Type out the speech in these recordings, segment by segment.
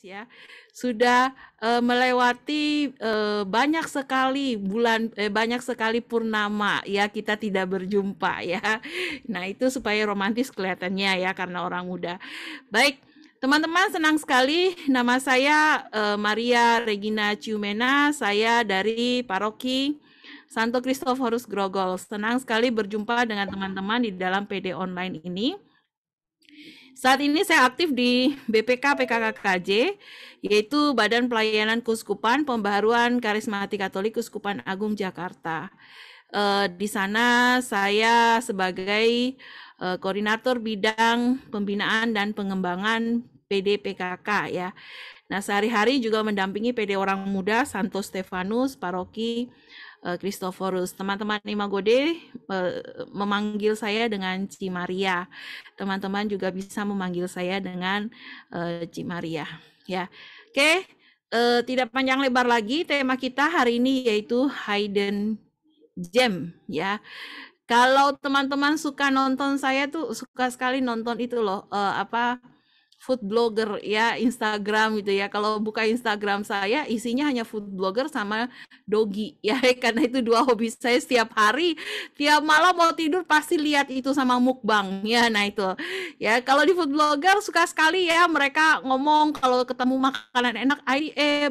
ya sudah uh, melewati uh, banyak sekali bulan eh, banyak sekali purnama ya kita tidak berjumpa ya nah itu supaya romantis kelihatannya ya karena orang muda baik Teman-teman senang sekali, nama saya uh, Maria Regina Ciumena, saya dari paroki Santo Kristoforus Grogol. Senang sekali berjumpa dengan teman-teman di dalam PD online ini. Saat ini saya aktif di BPK PKKKJ, yaitu Badan Pelayanan Kuskupan Pembaharuan Karismatik Katolik Kuskupan Agung Jakarta. Eh, di sana saya sebagai eh, koordinator bidang pembinaan dan pengembangan PDPKK ya. Nah, sehari-hari juga mendampingi PD orang muda Santo Stefanus Paroki uh, Christophorus. Teman-teman Imagode uh, eh, memanggil saya dengan Cimaria. Teman-teman juga bisa memanggil saya dengan uh, eh, Cimaria. Ya, oke. Okay. Uh, tidak panjang lebar lagi tema kita hari ini yaitu Hayden Gem. Ya, kalau teman-teman suka nonton saya tuh suka sekali nonton itu loh uh, apa food blogger ya Instagram gitu ya. Kalau buka Instagram saya isinya hanya food blogger sama dogi ya karena itu dua hobi saya setiap hari, tiap malam mau tidur pasti lihat itu sama mukbang ya. Nah itu ya kalau di food blogger suka sekali ya mereka ngomong kalau ketemu makanan enak I, eh, eh,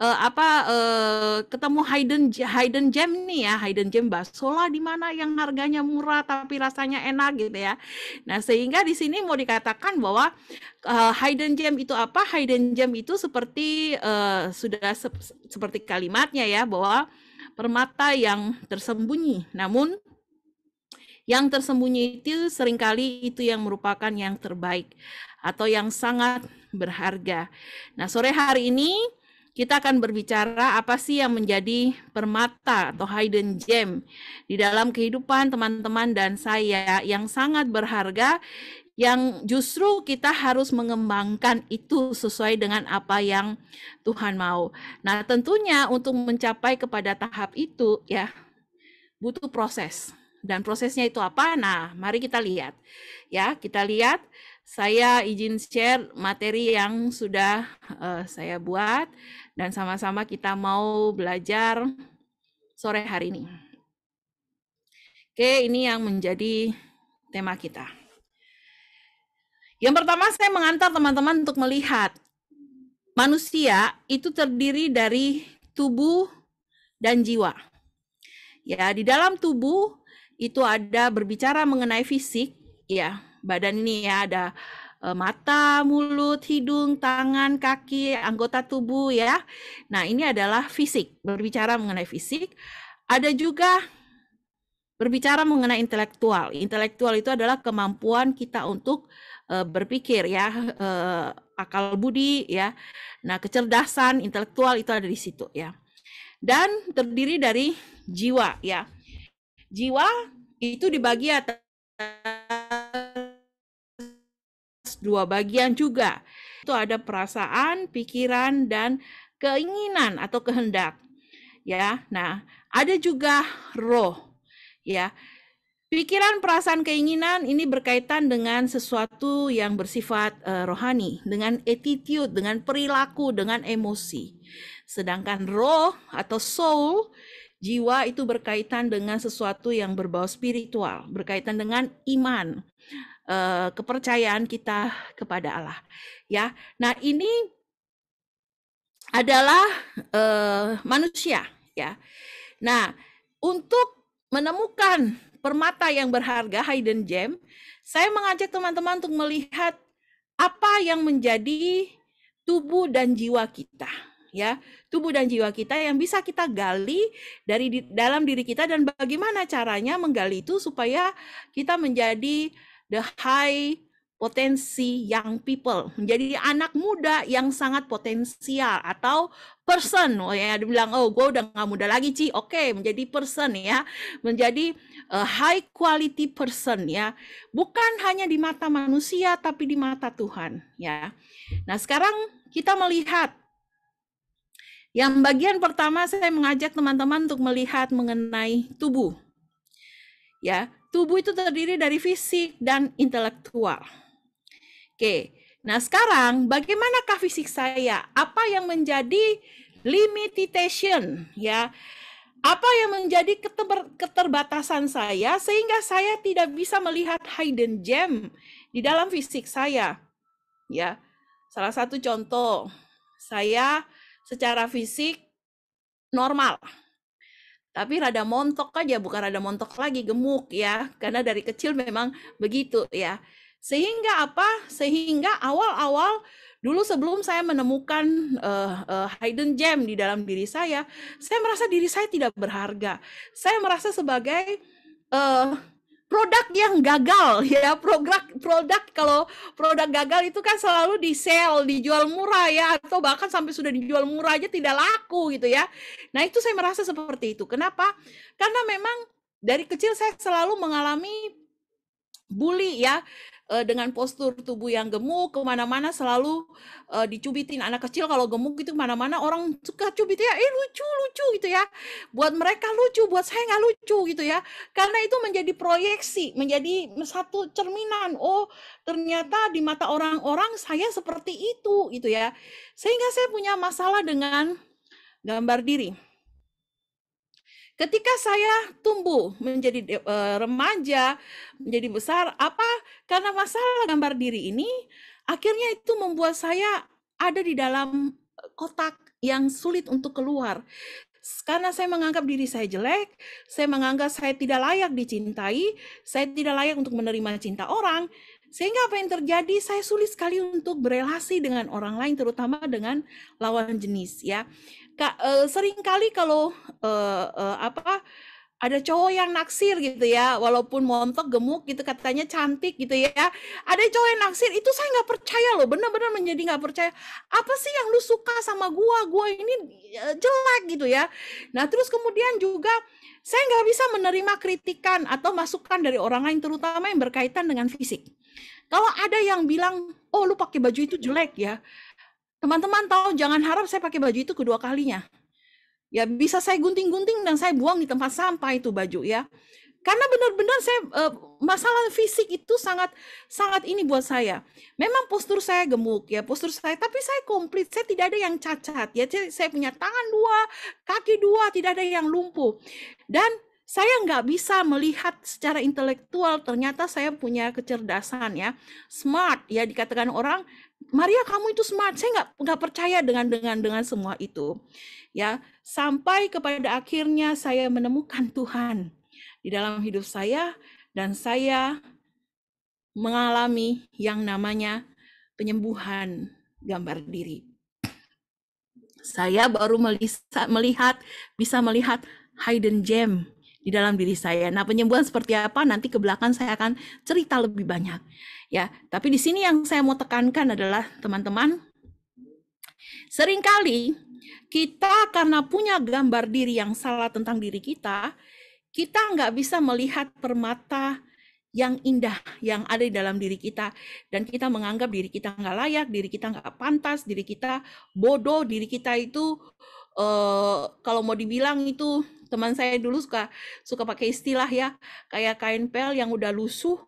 eh, apa eh, ketemu hidden hidden gem nih ya hidden gem basola di mana yang harganya murah tapi rasanya enak gitu ya. Nah sehingga di sini mau dikatakan bahwa uh, hidden gem itu apa? Hidden gem itu seperti uh, sudah se seperti kalimatnya ya bahwa permata yang tersembunyi. Namun yang tersembunyi itu seringkali itu yang merupakan yang terbaik atau yang sangat berharga. Nah, sore hari ini kita akan berbicara apa sih yang menjadi permata atau hidden gem di dalam kehidupan teman-teman dan saya yang sangat berharga yang justru kita harus mengembangkan itu sesuai dengan apa yang Tuhan mau. Nah, tentunya untuk mencapai kepada tahap itu ya butuh proses. Dan prosesnya itu apa? Nah, mari kita lihat. Ya, kita lihat saya izin share materi yang sudah uh, saya buat dan sama-sama kita mau belajar sore hari ini. Oke, ini yang menjadi tema kita. Yang pertama saya mengantar teman-teman untuk melihat manusia itu terdiri dari tubuh dan jiwa. Ya, di dalam tubuh itu ada berbicara mengenai fisik, ya. Badan ini ya ada e, mata, mulut, hidung, tangan, kaki, anggota tubuh ya. Nah, ini adalah fisik, berbicara mengenai fisik. Ada juga berbicara mengenai intelektual. Intelektual itu adalah kemampuan kita untuk uh, berpikir ya uh, akal budi ya nah kecerdasan intelektual itu ada di situ ya dan terdiri dari jiwa ya jiwa itu dibagi atas dua bagian juga itu ada perasaan pikiran dan keinginan atau kehendak ya nah ada juga roh ya Pikiran, perasaan, keinginan ini berkaitan dengan sesuatu yang bersifat uh, rohani, dengan attitude, dengan perilaku, dengan emosi. Sedangkan roh atau soul, jiwa itu berkaitan dengan sesuatu yang berbau spiritual, berkaitan dengan iman, uh, kepercayaan kita kepada Allah. Ya, nah ini adalah uh, manusia. Ya, nah untuk menemukan permata yang berharga, hidden gem, saya mengajak teman-teman untuk melihat apa yang menjadi tubuh dan jiwa kita ya tubuh dan jiwa kita yang bisa kita gali dari di, dalam diri kita dan bagaimana caranya menggali itu supaya kita menjadi the high potensi young people menjadi anak muda yang sangat potensial atau person oh ya dibilang oh gue udah nggak muda lagi Ci oke okay, menjadi person ya menjadi uh, high quality person ya bukan hanya di mata manusia tapi di mata Tuhan ya nah sekarang kita melihat yang bagian pertama saya mengajak teman-teman untuk melihat mengenai tubuh ya tubuh itu terdiri dari fisik dan intelektual Oke. Nah, sekarang bagaimanakah fisik saya? Apa yang menjadi limitation ya? Apa yang menjadi keter keterbatasan saya sehingga saya tidak bisa melihat hidden gem di dalam fisik saya? Ya. Salah satu contoh, saya secara fisik normal. Tapi rada montok aja, bukan rada montok lagi, gemuk ya. Karena dari kecil memang begitu ya sehingga apa? Sehingga awal-awal dulu sebelum saya menemukan uh, uh, hidden gem di dalam diri saya, saya merasa diri saya tidak berharga. Saya merasa sebagai uh, produk yang gagal ya produk produk kalau produk gagal itu kan selalu di sell dijual murah ya atau bahkan sampai sudah dijual murah aja tidak laku gitu ya nah itu saya merasa seperti itu kenapa karena memang dari kecil saya selalu mengalami bully ya Eh, dengan postur tubuh yang gemuk kemana-mana selalu uh, dicubitin anak kecil kalau gemuk gitu kemana-mana orang suka cubit ya eh lucu lucu gitu ya buat mereka lucu buat saya nggak lucu gitu ya karena itu menjadi proyeksi menjadi satu cerminan oh ternyata di mata orang-orang saya seperti itu gitu ya sehingga saya punya masalah dengan gambar diri Ketika saya tumbuh menjadi e, remaja, menjadi besar, apa karena masalah gambar diri ini akhirnya itu membuat saya ada di dalam kotak yang sulit untuk keluar. Karena saya menganggap diri saya jelek, saya menganggap saya tidak layak dicintai, saya tidak layak untuk menerima cinta orang, sehingga apa yang terjadi saya sulit sekali untuk berelasi dengan orang lain terutama dengan lawan jenis ya ka, uh, eh, sering kali kalau uh, uh, apa ada cowok yang naksir gitu ya, walaupun montok gemuk gitu katanya cantik gitu ya. Ada cowok yang naksir itu saya nggak percaya loh, benar-benar menjadi nggak percaya. Apa sih yang lu suka sama gua? Gua ini e, jelek gitu ya. Nah terus kemudian juga saya nggak bisa menerima kritikan atau masukan dari orang lain, terutama yang berkaitan dengan fisik. Kalau ada yang bilang, oh lu pakai baju itu jelek ya, Teman-teman tahu jangan harap saya pakai baju itu kedua kalinya. Ya bisa saya gunting-gunting dan saya buang di tempat sampah itu baju ya. Karena benar-benar saya eh, masalah fisik itu sangat sangat ini buat saya. Memang postur saya gemuk ya, postur saya tapi saya komplit, saya tidak ada yang cacat ya. Saya punya tangan dua, kaki dua, tidak ada yang lumpuh. Dan saya nggak bisa melihat secara intelektual ternyata saya punya kecerdasan ya smart ya dikatakan orang Maria kamu itu smart saya nggak nggak percaya dengan dengan dengan semua itu ya sampai kepada akhirnya saya menemukan Tuhan di dalam hidup saya dan saya mengalami yang namanya penyembuhan gambar diri. Saya baru melisa, melihat bisa melihat hidden gem di dalam diri saya. Nah, penyembuhan seperti apa nanti ke belakang saya akan cerita lebih banyak. Ya, tapi di sini yang saya mau tekankan adalah teman-teman, seringkali kita karena punya gambar diri yang salah tentang diri kita, kita nggak bisa melihat permata yang indah yang ada di dalam diri kita dan kita menganggap diri kita nggak layak, diri kita nggak pantas, diri kita bodoh, diri kita itu uh, kalau mau dibilang itu teman saya dulu suka suka pakai istilah ya kayak kain pel yang udah lusuh,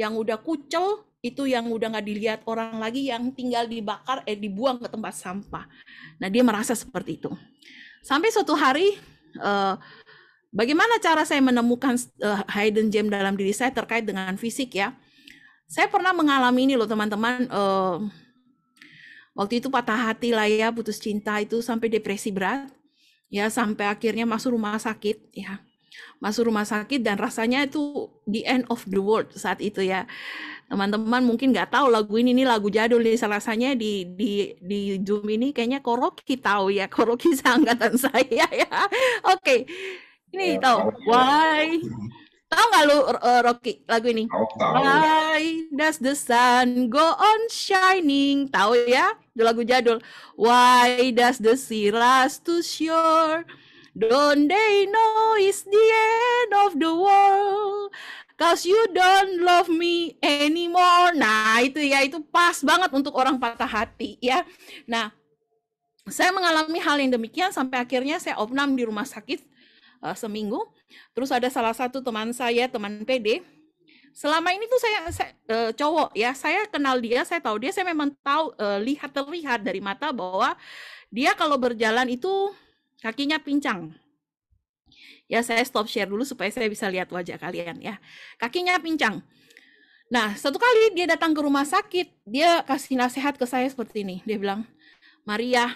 yang udah kucel, itu yang udah nggak dilihat orang lagi yang tinggal dibakar eh dibuang ke tempat sampah. Nah dia merasa seperti itu. Sampai suatu hari uh, bagaimana cara saya menemukan uh, hidden gem dalam diri saya terkait dengan fisik ya. Saya pernah mengalami ini loh teman-teman. Uh, waktu itu patah hati lah ya putus cinta itu sampai depresi berat ya sampai akhirnya masuk rumah sakit ya masuk rumah sakit dan rasanya itu the end of the world saat itu ya teman-teman mungkin nggak tahu lagu ini ini lagu jadul nih rasanya di di di Zoom ini kayaknya Koroki tahu ya Koroki seangkatan saya ya oke okay. ini ya, tahu why tahu nggak lu uh, Rocky lagu ini tahu, tahu. why does the sun go on shining tahu ya itu lagu jadul why does the sea rush to shore Don't they know it's the end of the world? Cause you don't love me anymore. Nah, itu ya, itu pas banget untuk orang patah hati ya. Nah, saya mengalami hal yang demikian sampai akhirnya saya opnam di rumah sakit uh, seminggu. Terus ada salah satu teman saya, teman PD. Selama ini tuh saya, saya uh, cowok ya, saya kenal dia, saya tahu dia, saya memang tahu uh, lihat terlihat dari mata bahwa dia kalau berjalan itu kakinya pincang Ya, saya stop share dulu supaya saya bisa lihat wajah kalian ya. Kakinya pincang. Nah, satu kali dia datang ke rumah sakit, dia kasih nasihat ke saya seperti ini. Dia bilang, Maria,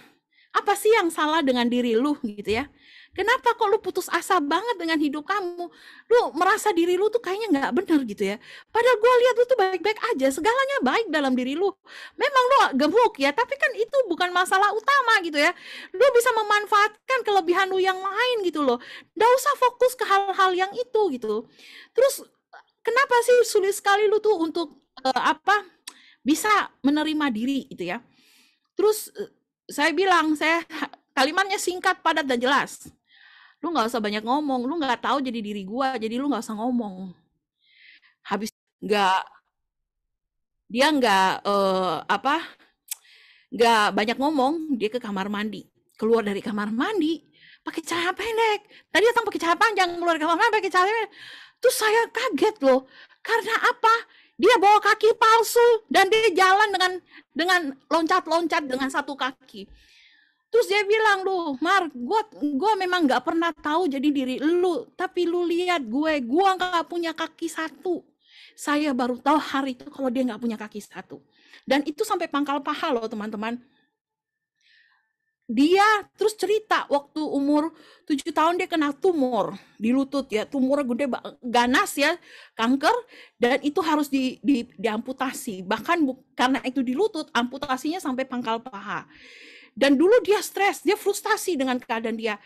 apa sih yang salah dengan diri lu gitu ya? Kenapa kok lu putus asa banget dengan hidup kamu? Lu merasa diri lu tuh kayaknya nggak benar gitu ya. Padahal gue lihat lu tuh baik-baik aja, segalanya baik dalam diri lu. Memang lu gemuk ya, tapi kan itu bukan masalah utama gitu ya. Lu bisa memanfaatkan kelebihan lu yang lain gitu loh. Nggak usah fokus ke hal-hal yang itu gitu. Terus kenapa sih sulit sekali lu tuh untuk uh, apa bisa menerima diri gitu ya? Terus eh, saya bilang saya kalimatnya singkat, padat dan jelas lu nggak usah banyak ngomong lu nggak tahu jadi diri gue jadi lu nggak usah ngomong habis nggak dia nggak uh, apa nggak banyak ngomong dia ke kamar mandi keluar dari kamar mandi pakai celana pendek tadi datang pakai celana panjang keluar dari kamar mandi pakai celana pendek terus saya kaget loh karena apa dia bawa kaki palsu dan dia jalan dengan dengan loncat-loncat dengan satu kaki Terus dia bilang lu, Mar, gue gua memang nggak pernah tahu jadi diri lu, tapi lu lihat gue, gua nggak punya kaki satu. Saya baru tahu hari itu kalau dia nggak punya kaki satu. Dan itu sampai pangkal paha loh teman-teman. Dia terus cerita waktu umur 7 tahun dia kena tumor di lutut ya, tumor gede ganas ya, kanker dan itu harus di, di diamputasi. Bahkan bu, karena itu di lutut, amputasinya sampai pangkal paha dan dulu dia stres, dia frustasi dengan keadaan dia.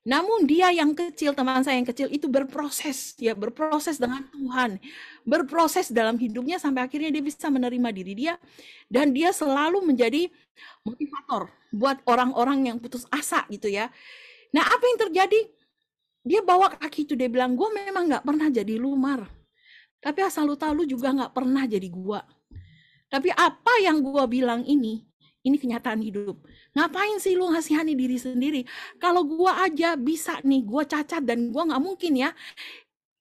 Namun dia yang kecil, teman saya yang kecil itu berproses, ya berproses dengan Tuhan, berproses dalam hidupnya sampai akhirnya dia bisa menerima diri dia dan dia selalu menjadi motivator buat orang-orang yang putus asa gitu ya. Nah apa yang terjadi? Dia bawa kaki itu dia bilang gue memang gak pernah jadi lumar, tapi asal lu tahu lu juga gak pernah jadi gua. Tapi apa yang gua bilang ini ini kenyataan hidup. Ngapain sih lu ngasihani diri sendiri? Kalau gua aja bisa nih, gua cacat dan gua nggak mungkin ya.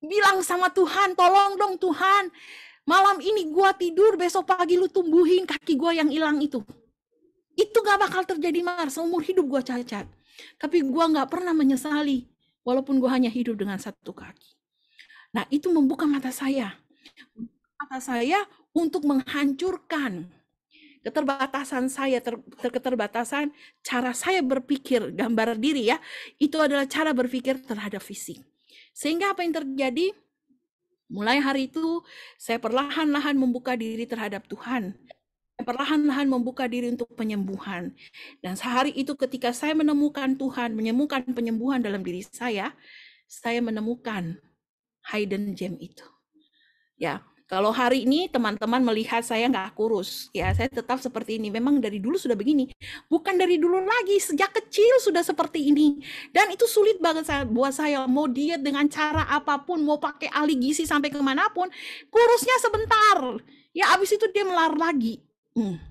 Bilang sama Tuhan, tolong dong Tuhan. Malam ini gua tidur, besok pagi lu tumbuhin kaki gua yang hilang itu. Itu gak bakal terjadi Mar, seumur hidup gua cacat. Tapi gua nggak pernah menyesali, walaupun gua hanya hidup dengan satu kaki. Nah, itu membuka mata saya. Mata saya untuk menghancurkan keterbatasan saya, ter, ter, keterbatasan cara saya berpikir, gambar diri ya, itu adalah cara berpikir terhadap fisik. Sehingga apa yang terjadi? Mulai hari itu, saya perlahan-lahan membuka diri terhadap Tuhan. Saya perlahan-lahan membuka diri untuk penyembuhan. Dan sehari itu ketika saya menemukan Tuhan, menyembuhkan penyembuhan dalam diri saya, saya menemukan hidden gem itu. Ya, kalau hari ini teman-teman melihat saya nggak kurus, ya saya tetap seperti ini. Memang dari dulu sudah begini, bukan dari dulu lagi, sejak kecil sudah seperti ini. Dan itu sulit banget saya, buat saya mau diet dengan cara apapun, mau pakai ahli gizi sampai kemanapun, kurusnya sebentar. Ya abis itu dia melar lagi. Hmm.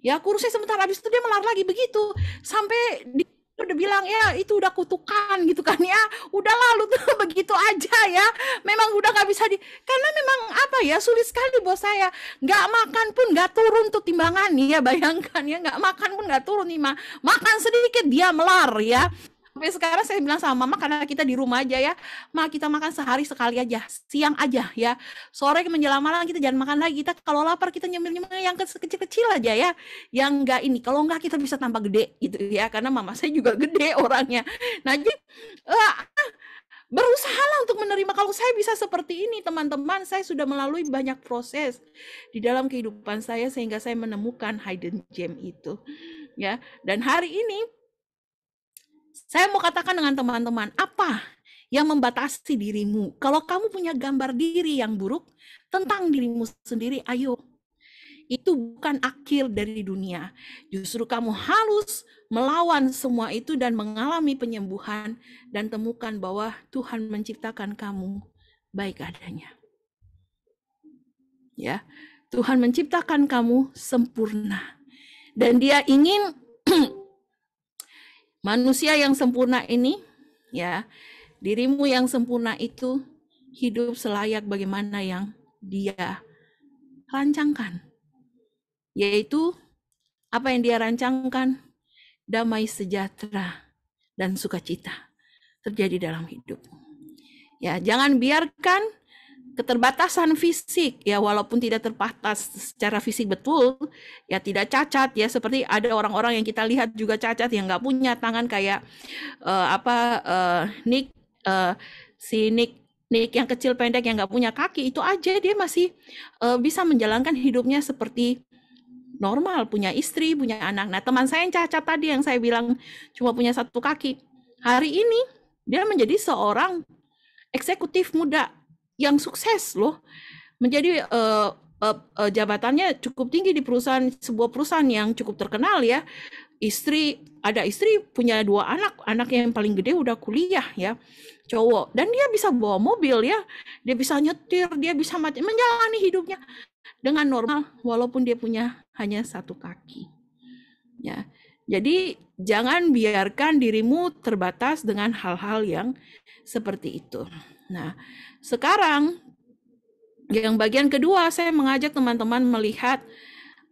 Ya kurusnya sebentar, abis itu dia melar lagi begitu sampai di udah bilang ya itu udah kutukan gitu kan ya udah lalu tuh begitu aja ya memang udah nggak bisa di karena memang apa ya sulit sekali buat saya nggak makan pun nggak turun tuh timbangan nih ya bayangkan ya nggak makan pun nggak turun nih mah makan sedikit dia melar ya tapi sekarang saya bilang sama mama karena kita di rumah aja ya ma kita makan sehari sekali aja siang aja ya sore menjelang malam kita jangan makan lagi kita kalau lapar kita nyemil nyemil yang kecil-kecil aja ya yang enggak ini kalau enggak kita bisa tambah gede gitu ya karena mama saya juga gede orangnya nah jadi uh, berusahalah untuk menerima kalau saya bisa seperti ini teman-teman saya sudah melalui banyak proses di dalam kehidupan saya sehingga saya menemukan hidden gem itu ya dan hari ini saya mau katakan dengan teman-teman, apa yang membatasi dirimu? Kalau kamu punya gambar diri yang buruk tentang dirimu sendiri, ayo. Itu bukan akhir dari dunia. Justru kamu harus melawan semua itu dan mengalami penyembuhan dan temukan bahwa Tuhan menciptakan kamu baik adanya. Ya. Tuhan menciptakan kamu sempurna. Dan dia ingin manusia yang sempurna ini ya dirimu yang sempurna itu hidup selayak bagaimana yang dia rancangkan yaitu apa yang dia rancangkan damai sejahtera dan sukacita terjadi dalam hidup ya jangan biarkan keterbatasan fisik ya walaupun tidak terbatas secara fisik betul ya tidak cacat ya seperti ada orang-orang yang kita lihat juga cacat yang nggak punya tangan kayak uh, apa uh, Nick uh, si Nick Nick yang kecil pendek yang nggak punya kaki itu aja dia masih uh, bisa menjalankan hidupnya seperti normal punya istri punya anak nah teman saya yang cacat tadi yang saya bilang cuma punya satu kaki hari ini dia menjadi seorang eksekutif muda yang sukses loh menjadi uh, uh, uh, jabatannya cukup tinggi di perusahaan sebuah perusahaan yang cukup terkenal ya istri ada istri punya dua anak anak yang paling gede udah kuliah ya cowok dan dia bisa bawa mobil ya dia bisa nyetir dia bisa mati, menjalani hidupnya dengan normal walaupun dia punya hanya satu kaki ya jadi jangan biarkan dirimu terbatas dengan hal-hal yang seperti itu. Nah, sekarang yang bagian kedua saya mengajak teman-teman melihat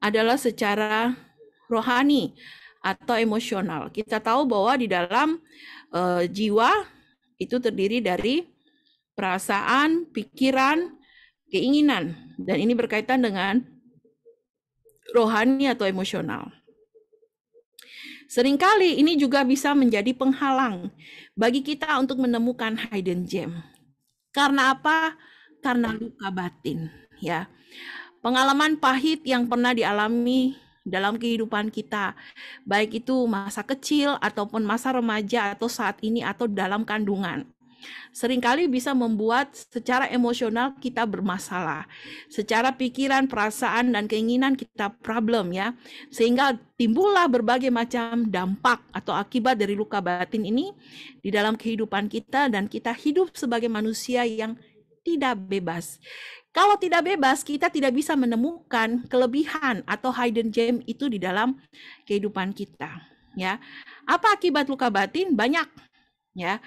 adalah secara rohani atau emosional. Kita tahu bahwa di dalam e, jiwa itu terdiri dari perasaan, pikiran, keinginan dan ini berkaitan dengan rohani atau emosional. Seringkali ini juga bisa menjadi penghalang bagi kita untuk menemukan hidden gem karena apa? Karena luka batin, ya. Pengalaman pahit yang pernah dialami dalam kehidupan kita, baik itu masa kecil ataupun masa remaja atau saat ini atau dalam kandungan seringkali bisa membuat secara emosional kita bermasalah. Secara pikiran, perasaan, dan keinginan kita problem ya. Sehingga timbullah berbagai macam dampak atau akibat dari luka batin ini di dalam kehidupan kita dan kita hidup sebagai manusia yang tidak bebas. Kalau tidak bebas, kita tidak bisa menemukan kelebihan atau hidden gem itu di dalam kehidupan kita, ya. Apa akibat luka batin? Banyak, ya.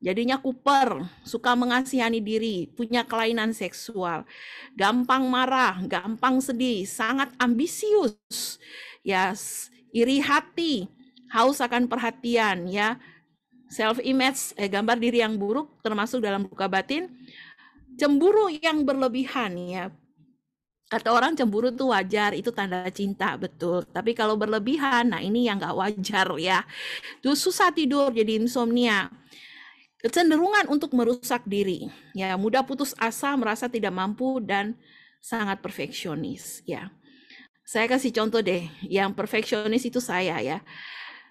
Jadinya kuper, suka mengasihani diri, punya kelainan seksual, gampang marah, gampang sedih, sangat ambisius, ya iri hati, haus akan perhatian, ya self image, eh, gambar diri yang buruk termasuk dalam luka batin, cemburu yang berlebihan, ya kata orang cemburu itu wajar itu tanda cinta betul tapi kalau berlebihan nah ini yang nggak wajar ya tuh susah tidur jadi insomnia kecenderungan untuk merusak diri, ya mudah putus asa, merasa tidak mampu dan sangat perfeksionis, ya. Saya kasih contoh deh, yang perfeksionis itu saya ya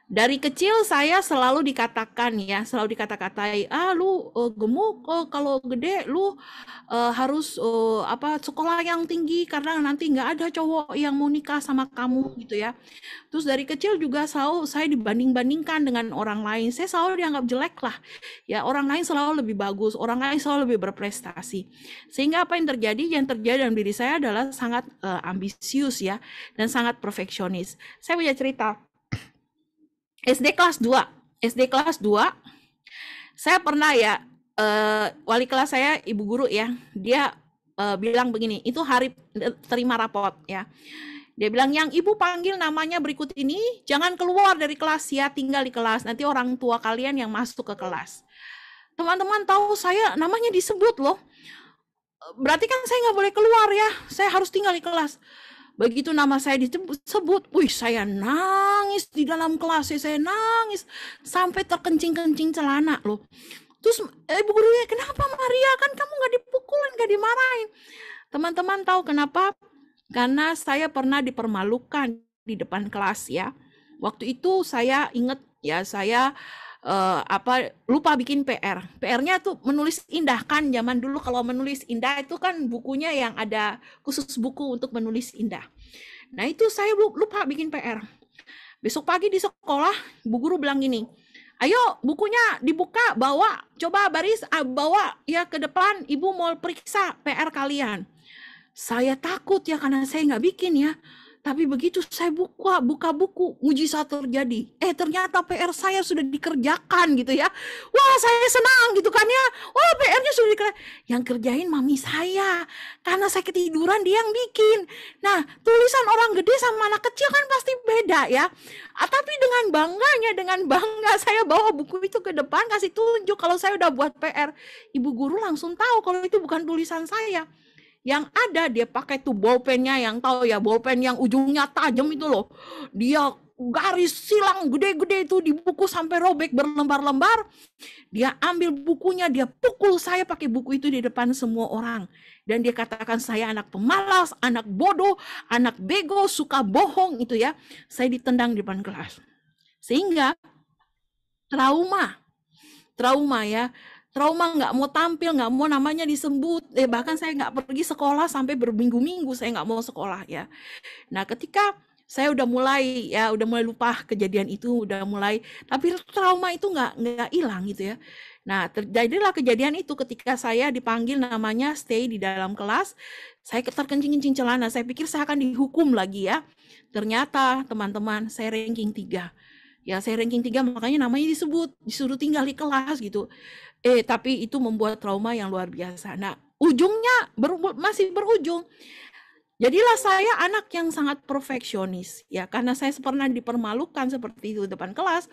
dari kecil saya selalu dikatakan ya, selalu dikata-katai, ah lu uh, gemuk, oh, kalau gede lu uh, harus uh, apa sekolah yang tinggi karena nanti nggak ada cowok yang mau nikah sama kamu gitu ya. Terus dari kecil juga selalu saya dibanding-bandingkan dengan orang lain, saya selalu dianggap jelek lah. Ya orang lain selalu lebih bagus, orang lain selalu lebih berprestasi. Sehingga apa yang terjadi? Yang terjadi dalam diri saya adalah sangat uh, ambisius ya dan sangat perfeksionis. Saya punya cerita SD kelas 2. SD kelas 2 saya pernah ya uh, wali kelas saya ibu guru ya, dia uh, bilang begini, itu hari eh, terima rapot ya. Dia bilang yang ibu panggil namanya berikut ini, jangan keluar dari kelas ya, tinggal di kelas. Nanti orang tua kalian yang masuk ke kelas. Teman-teman tahu saya namanya disebut loh. Berarti kan saya nggak boleh keluar ya, saya harus tinggal di kelas Begitu nama saya disebut, wih saya nangis di dalam kelas, saya nangis sampai terkencing-kencing celana loh. Terus eh, ibu gurunya, kenapa Maria? Kan kamu nggak dipukulin, nggak dimarahin. Teman-teman tahu kenapa? Karena saya pernah dipermalukan di depan kelas ya. Waktu itu saya ingat ya, saya uh, apa lupa bikin PR. PR-nya tuh menulis indah kan zaman dulu kalau menulis indah itu kan bukunya yang ada khusus buku untuk menulis indah. Nah, itu saya lupa bikin PR. Besok pagi di sekolah Bu guru bilang gini, "Ayo bukunya dibuka, bawa coba baris ah, bawa ya ke depan, Ibu mau periksa PR kalian." Saya takut ya karena saya nggak bikin ya tapi begitu saya buka, buka buku, uji mujizat terjadi. Eh ternyata PR saya sudah dikerjakan gitu ya. Wah saya senang gitu kan ya. Wah oh, PR-nya sudah dikerjakan. Yang kerjain mami saya. Karena saya ketiduran dia yang bikin. Nah tulisan orang gede sama anak kecil kan pasti beda ya. Ah, tapi dengan bangganya, dengan bangga saya bawa buku itu ke depan kasih tunjuk kalau saya udah buat PR. Ibu guru langsung tahu kalau itu bukan tulisan saya. Yang ada dia pakai tuh bolpennya yang tahu ya bolpen yang ujungnya tajam itu loh. Dia garis silang gede-gede itu di buku sampai robek berlembar-lembar. Dia ambil bukunya, dia pukul saya pakai buku itu di depan semua orang. Dan dia katakan saya anak pemalas, anak bodoh, anak bego, suka bohong itu ya. Saya ditendang di depan kelas. Sehingga trauma, trauma ya trauma nggak mau tampil nggak mau namanya disebut eh, bahkan saya nggak pergi sekolah sampai berminggu-minggu saya nggak mau sekolah ya nah ketika saya udah mulai ya udah mulai lupa kejadian itu udah mulai tapi trauma itu nggak nggak hilang gitu ya nah terjadilah kejadian itu ketika saya dipanggil namanya stay di dalam kelas saya terkencing-kencing celana saya pikir saya akan dihukum lagi ya ternyata teman-teman saya ranking tiga ya saya ranking tiga makanya namanya disebut disuruh tinggal di kelas gitu eh tapi itu membuat trauma yang luar biasa nah ujungnya ber, masih berujung Jadilah saya anak yang sangat perfeksionis ya karena saya pernah dipermalukan seperti itu depan kelas.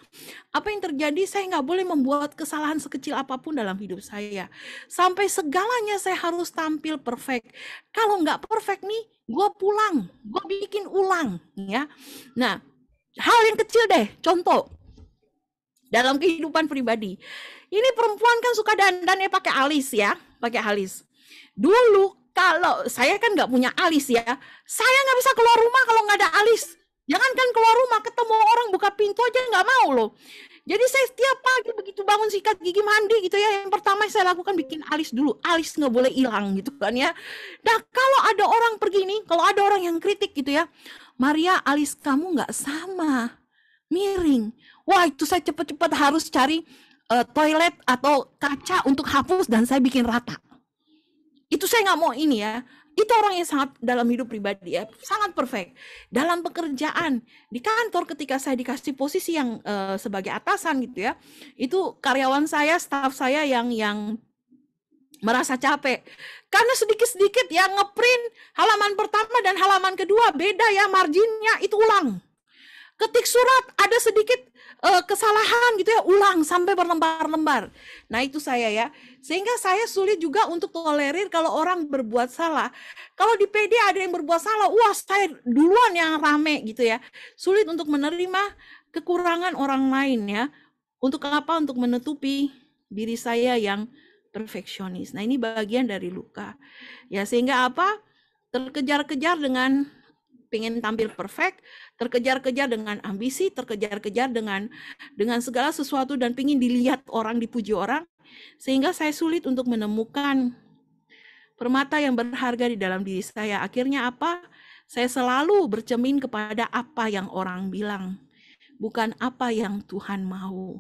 Apa yang terjadi saya nggak boleh membuat kesalahan sekecil apapun dalam hidup saya. Sampai segalanya saya harus tampil perfect. Kalau nggak perfect nih, gue pulang, gue bikin ulang ya. Nah hal yang kecil deh contoh dalam kehidupan pribadi ini perempuan kan suka dandan ya pakai alis ya pakai alis dulu kalau saya kan nggak punya alis ya saya nggak bisa keluar rumah kalau nggak ada alis jangan kan keluar rumah ketemu orang buka pintu aja nggak mau loh jadi saya setiap pagi begitu bangun sikat gigi mandi gitu ya yang pertama saya lakukan bikin alis dulu alis nggak boleh hilang gitu kan ya nah kalau ada orang pergi nih kalau ada orang yang kritik gitu ya Maria alis kamu nggak sama, miring. Wah itu saya cepet-cepet harus cari uh, toilet atau kaca untuk hapus dan saya bikin rata. Itu saya nggak mau ini ya. Itu orang yang sangat dalam hidup pribadi ya, sangat perfect. Dalam pekerjaan di kantor ketika saya dikasih posisi yang uh, sebagai atasan gitu ya, itu karyawan saya, staff saya yang yang merasa capek karena sedikit-sedikit ya ngeprint halaman pertama dan halaman kedua beda ya marginnya itu ulang ketik surat ada sedikit uh, kesalahan gitu ya ulang sampai berlembar-lembar nah itu saya ya sehingga saya sulit juga untuk tolerir kalau orang berbuat salah kalau di PD ada yang berbuat salah wah saya duluan yang rame gitu ya sulit untuk menerima kekurangan orang lain ya untuk apa untuk menutupi diri saya yang perfeksionis. Nah, ini bagian dari luka. Ya, sehingga apa? Terkejar-kejar dengan pengen tampil perfect, terkejar-kejar dengan ambisi, terkejar-kejar dengan dengan segala sesuatu dan pengen dilihat orang, dipuji orang, sehingga saya sulit untuk menemukan permata yang berharga di dalam diri saya. Akhirnya apa? Saya selalu bercermin kepada apa yang orang bilang, bukan apa yang Tuhan mau.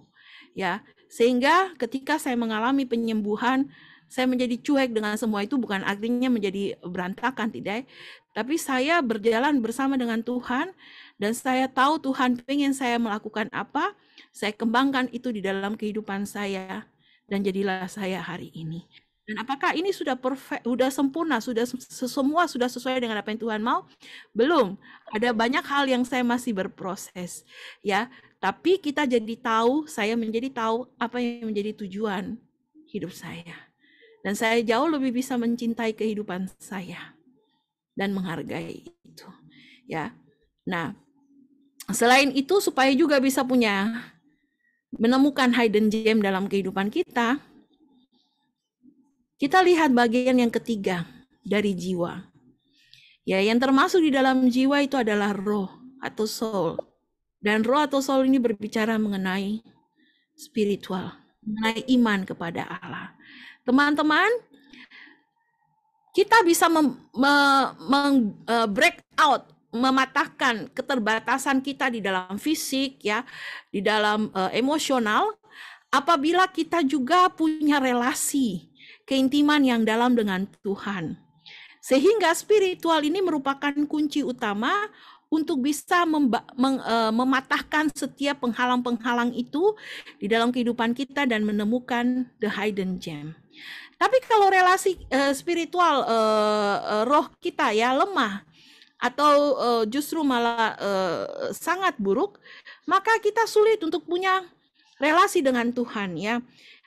Ya, sehingga ketika saya mengalami penyembuhan, saya menjadi cuek dengan semua itu bukan artinya menjadi berantakan tidak, tapi saya berjalan bersama dengan Tuhan dan saya tahu Tuhan ingin saya melakukan apa, saya kembangkan itu di dalam kehidupan saya dan jadilah saya hari ini. Dan apakah ini sudah perfect, sudah sempurna, sudah semua sudah sesuai dengan apa yang Tuhan mau? Belum. Ada banyak hal yang saya masih berproses. Ya, tapi kita jadi tahu, saya menjadi tahu apa yang menjadi tujuan hidup saya. Dan saya jauh lebih bisa mencintai kehidupan saya dan menghargai itu. Ya. Nah, selain itu supaya juga bisa punya menemukan hidden gem dalam kehidupan kita, kita lihat bagian yang ketiga dari jiwa. Ya, yang termasuk di dalam jiwa itu adalah roh atau soul. Dan roh atau soul ini berbicara mengenai spiritual, mengenai iman kepada Allah. Teman-teman, kita bisa mem, me, me, e, break out mematahkan keterbatasan kita di dalam fisik ya, di dalam uh, emosional apabila kita juga punya relasi keintiman yang dalam dengan Tuhan. Sehingga spiritual ini merupakan kunci utama untuk bisa meng, uh, mematahkan setiap penghalang-penghalang itu di dalam kehidupan kita dan menemukan the hidden gem. Tapi kalau relasi uh, spiritual uh, roh kita ya lemah atau uh, justru malah uh, sangat buruk, maka kita sulit untuk punya relasi dengan Tuhan ya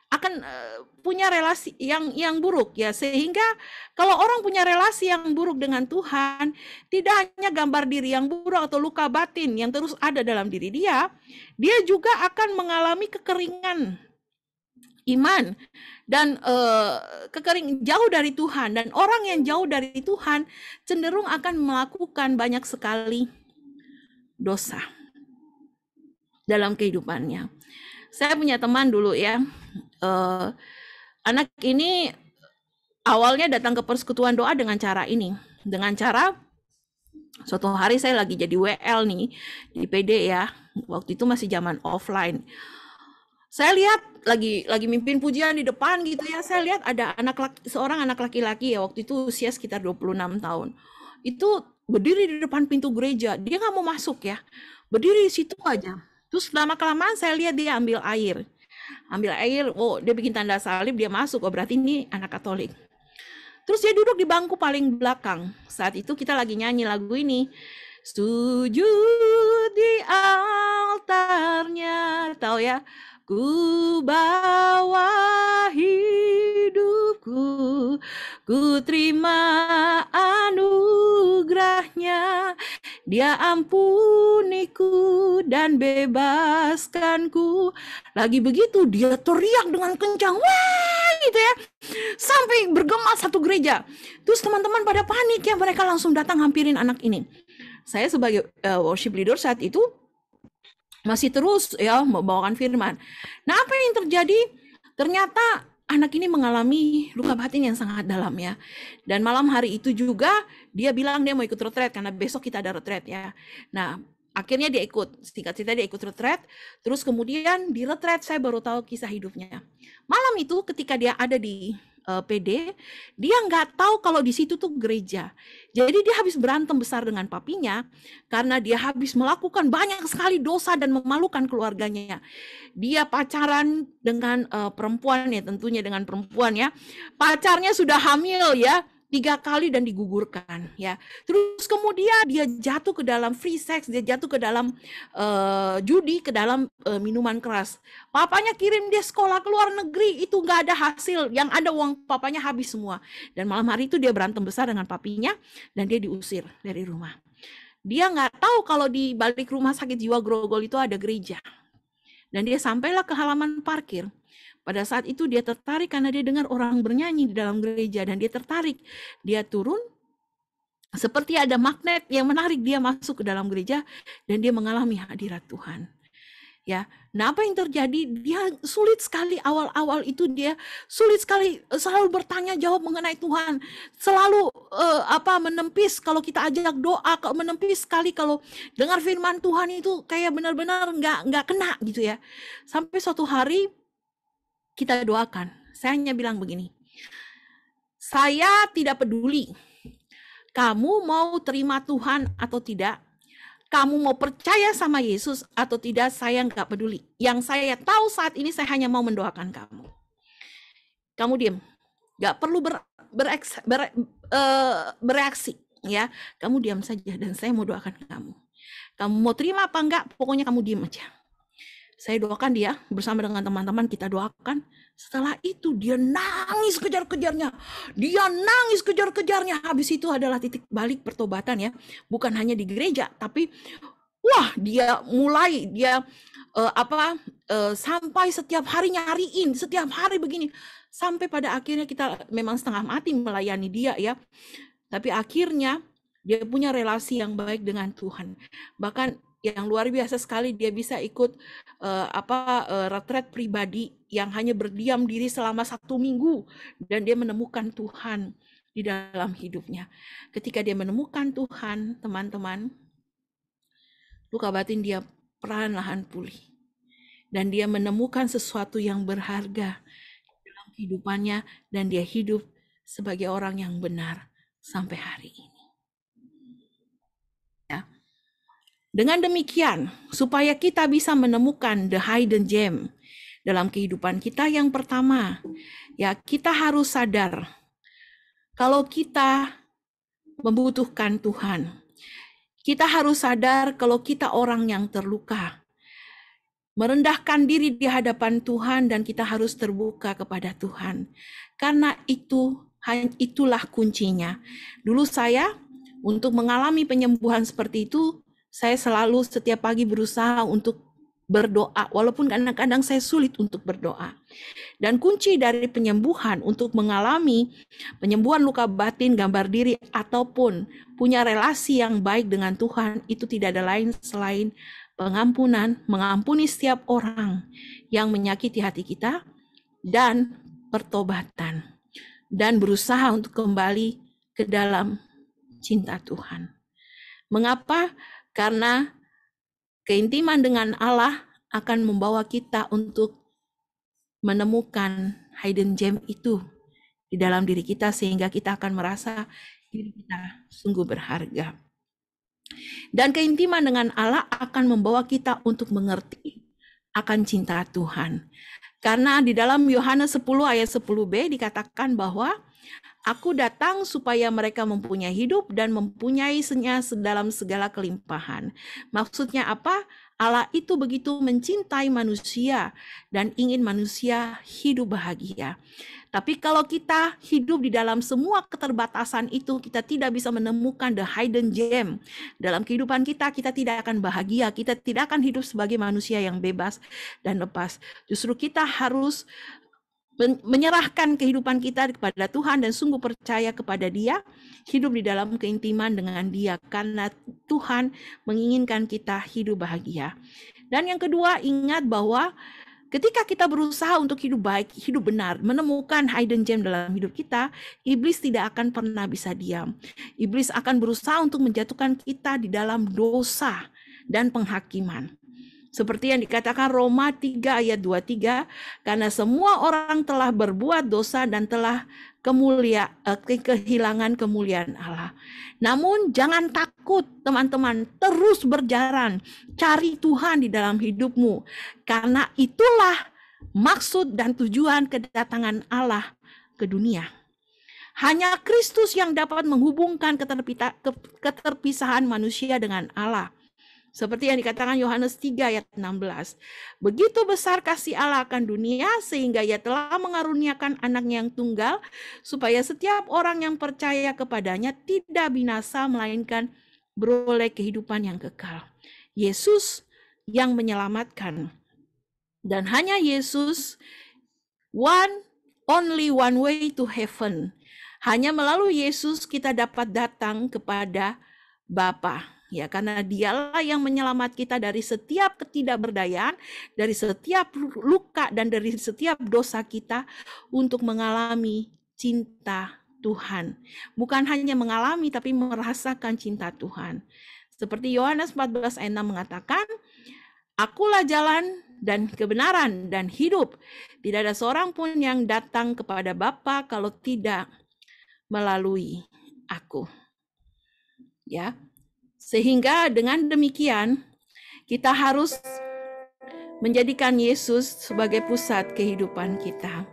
akan uh, punya relasi yang yang buruk ya sehingga kalau orang punya relasi yang buruk dengan Tuhan tidak hanya gambar diri yang buruk atau luka batin yang terus ada dalam diri dia dia juga akan mengalami kekeringan iman dan uh, kekering jauh dari Tuhan dan orang yang jauh dari Tuhan cenderung akan melakukan banyak sekali dosa dalam kehidupannya saya punya teman dulu ya uh, anak ini awalnya datang ke persekutuan doa dengan cara ini dengan cara suatu hari saya lagi jadi WL nih di PD ya waktu itu masih zaman offline saya lihat lagi lagi mimpin pujian di depan gitu ya saya lihat ada anak laki, seorang anak laki-laki ya waktu itu usia sekitar 26 tahun itu berdiri di depan pintu gereja dia nggak mau masuk ya berdiri di situ aja Terus lama kelamaan saya lihat dia ambil air. Ambil air, oh dia bikin tanda salib, dia masuk. Oh berarti ini anak Katolik. Terus dia duduk di bangku paling belakang. Saat itu kita lagi nyanyi lagu ini. setuju di altarnya. Tahu ya? Ku bawa hidupku, ku terima anugerahnya, dia ampuniku dan bebaskanku. Lagi begitu dia teriak dengan kencang. Wah gitu ya. Sampai bergema satu gereja. Terus teman-teman pada panik ya mereka langsung datang hampirin anak ini. Saya sebagai uh, worship leader saat itu masih terus ya membawakan firman. Nah, apa yang terjadi? Ternyata anak ini mengalami luka batin yang sangat dalam ya. Dan malam hari itu juga dia bilang dia mau ikut retret karena besok kita ada retret ya. Nah, akhirnya dia ikut. Singkat cerita dia ikut retret, terus kemudian di retret saya baru tahu kisah hidupnya. Malam itu ketika dia ada di uh, eh, PD, dia nggak tahu kalau di situ tuh gereja. Jadi dia habis berantem besar dengan papinya karena dia habis melakukan banyak sekali dosa dan memalukan keluarganya. Dia pacaran dengan uh, perempuan ya tentunya dengan perempuan ya. Pacarnya sudah hamil ya tiga kali dan digugurkan ya terus kemudian dia jatuh ke dalam free sex dia jatuh ke dalam uh, judi ke dalam uh, minuman keras papanya kirim dia sekolah ke luar negeri itu nggak ada hasil yang ada uang papanya habis semua dan malam hari itu dia berantem besar dengan papinya dan dia diusir dari rumah dia nggak tahu kalau di balik rumah sakit jiwa grogol itu ada gereja dan dia sampailah ke halaman parkir pada saat itu dia tertarik karena dia dengar orang bernyanyi di dalam gereja dan dia tertarik. Dia turun seperti ada magnet yang menarik dia masuk ke dalam gereja dan dia mengalami hadirat Tuhan. Ya, nah apa yang terjadi? Dia sulit sekali awal-awal itu dia sulit sekali eh, selalu bertanya jawab mengenai Tuhan, selalu eh, apa menempis kalau kita ajak doa, kalau menempis sekali kalau dengar firman Tuhan itu kayak benar-benar nggak nggak kena gitu ya. Sampai suatu hari kita doakan. Saya hanya bilang begini, saya tidak peduli kamu mau terima Tuhan atau tidak, kamu mau percaya sama Yesus atau tidak, saya nggak peduli. Yang saya tahu saat ini saya hanya mau mendoakan kamu. Kamu diam, nggak perlu ber, bereks, bere, uh, bereaksi, ya. Kamu diam saja dan saya mau doakan kamu. Kamu mau terima apa enggak, pokoknya kamu diam aja saya doakan dia bersama dengan teman-teman kita doakan. Setelah itu dia nangis kejar-kejarnya. Dia nangis kejar-kejarnya. Habis itu adalah titik balik pertobatan ya. Bukan hanya di gereja tapi wah dia mulai dia uh, apa uh, sampai setiap hari nyariin, setiap hari begini sampai pada akhirnya kita memang setengah mati melayani dia ya. Tapi akhirnya dia punya relasi yang baik dengan Tuhan. Bahkan yang luar biasa sekali dia bisa ikut uh, apa uh, retret pribadi yang hanya berdiam diri selama satu minggu dan dia menemukan Tuhan di dalam hidupnya. Ketika dia menemukan Tuhan, teman-teman, luka batin dia perlahan-lahan pulih. Dan dia menemukan sesuatu yang berharga dalam kehidupannya dan dia hidup sebagai orang yang benar sampai hari ini. Dengan demikian, supaya kita bisa menemukan the hidden gem dalam kehidupan kita yang pertama, ya kita harus sadar kalau kita membutuhkan Tuhan. Kita harus sadar kalau kita orang yang terluka. Merendahkan diri di hadapan Tuhan dan kita harus terbuka kepada Tuhan. Karena itu itulah kuncinya. Dulu saya untuk mengalami penyembuhan seperti itu saya selalu setiap pagi berusaha untuk berdoa, walaupun kadang-kadang saya sulit untuk berdoa. Dan kunci dari penyembuhan untuk mengalami penyembuhan luka batin, gambar diri, ataupun punya relasi yang baik dengan Tuhan, itu tidak ada lain selain pengampunan, mengampuni setiap orang yang menyakiti hati kita, dan pertobatan, dan berusaha untuk kembali ke dalam cinta Tuhan. Mengapa karena keintiman dengan Allah akan membawa kita untuk menemukan hidden gem itu di dalam diri kita sehingga kita akan merasa diri kita sungguh berharga. Dan keintiman dengan Allah akan membawa kita untuk mengerti akan cinta Tuhan. Karena di dalam Yohanes 10 ayat 10b dikatakan bahwa Aku datang supaya mereka mempunyai hidup dan mempunyai senya dalam segala kelimpahan. Maksudnya apa? Allah itu begitu mencintai manusia dan ingin manusia hidup bahagia. Tapi kalau kita hidup di dalam semua keterbatasan itu, kita tidak bisa menemukan the hidden gem. Dalam kehidupan kita, kita tidak akan bahagia, kita tidak akan hidup sebagai manusia yang bebas dan lepas. Justru kita harus menyerahkan kehidupan kita kepada Tuhan dan sungguh percaya kepada Dia, hidup di dalam keintiman dengan Dia karena Tuhan menginginkan kita hidup bahagia. Dan yang kedua, ingat bahwa ketika kita berusaha untuk hidup baik, hidup benar, menemukan hidden gem dalam hidup kita, iblis tidak akan pernah bisa diam. Iblis akan berusaha untuk menjatuhkan kita di dalam dosa dan penghakiman. Seperti yang dikatakan Roma 3 ayat 23, karena semua orang telah berbuat dosa dan telah kemulia eh, kehilangan kemuliaan Allah. Namun jangan takut teman-teman, terus berjalan, cari Tuhan di dalam hidupmu karena itulah maksud dan tujuan kedatangan Allah ke dunia. Hanya Kristus yang dapat menghubungkan keterpisahan manusia dengan Allah. Seperti yang dikatakan Yohanes 3 ayat 16. Begitu besar kasih Allah akan dunia sehingga ia telah mengaruniakan anaknya yang tunggal supaya setiap orang yang percaya kepadanya tidak binasa melainkan beroleh kehidupan yang kekal. Yesus yang menyelamatkan. Dan hanya Yesus one only one way to heaven. Hanya melalui Yesus kita dapat datang kepada Bapa ya karena dialah yang menyelamat kita dari setiap ketidakberdayaan, dari setiap luka dan dari setiap dosa kita untuk mengalami cinta Tuhan. Bukan hanya mengalami tapi merasakan cinta Tuhan. Seperti Yohanes 14 ayat 6 mengatakan, Akulah jalan dan kebenaran dan hidup. Tidak ada seorang pun yang datang kepada Bapa kalau tidak melalui aku. Ya, sehingga dengan demikian kita harus menjadikan Yesus sebagai pusat kehidupan kita.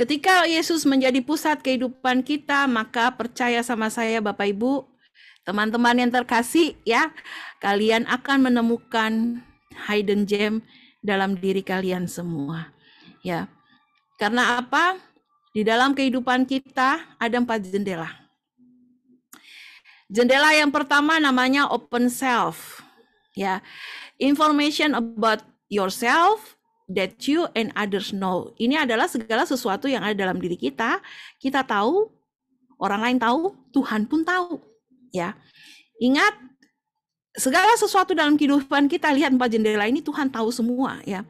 Ketika Yesus menjadi pusat kehidupan kita, maka percaya sama saya Bapak Ibu, teman-teman yang terkasih ya, kalian akan menemukan hidden gem dalam diri kalian semua. Ya. Karena apa? Di dalam kehidupan kita ada empat jendela. Jendela yang pertama namanya open self. Ya. Information about yourself, that you and others know. Ini adalah segala sesuatu yang ada dalam diri kita. Kita tahu, orang lain tahu, Tuhan pun tahu. Ya, ingat segala sesuatu dalam kehidupan kita lihat empat jendela ini Tuhan tahu semua ya.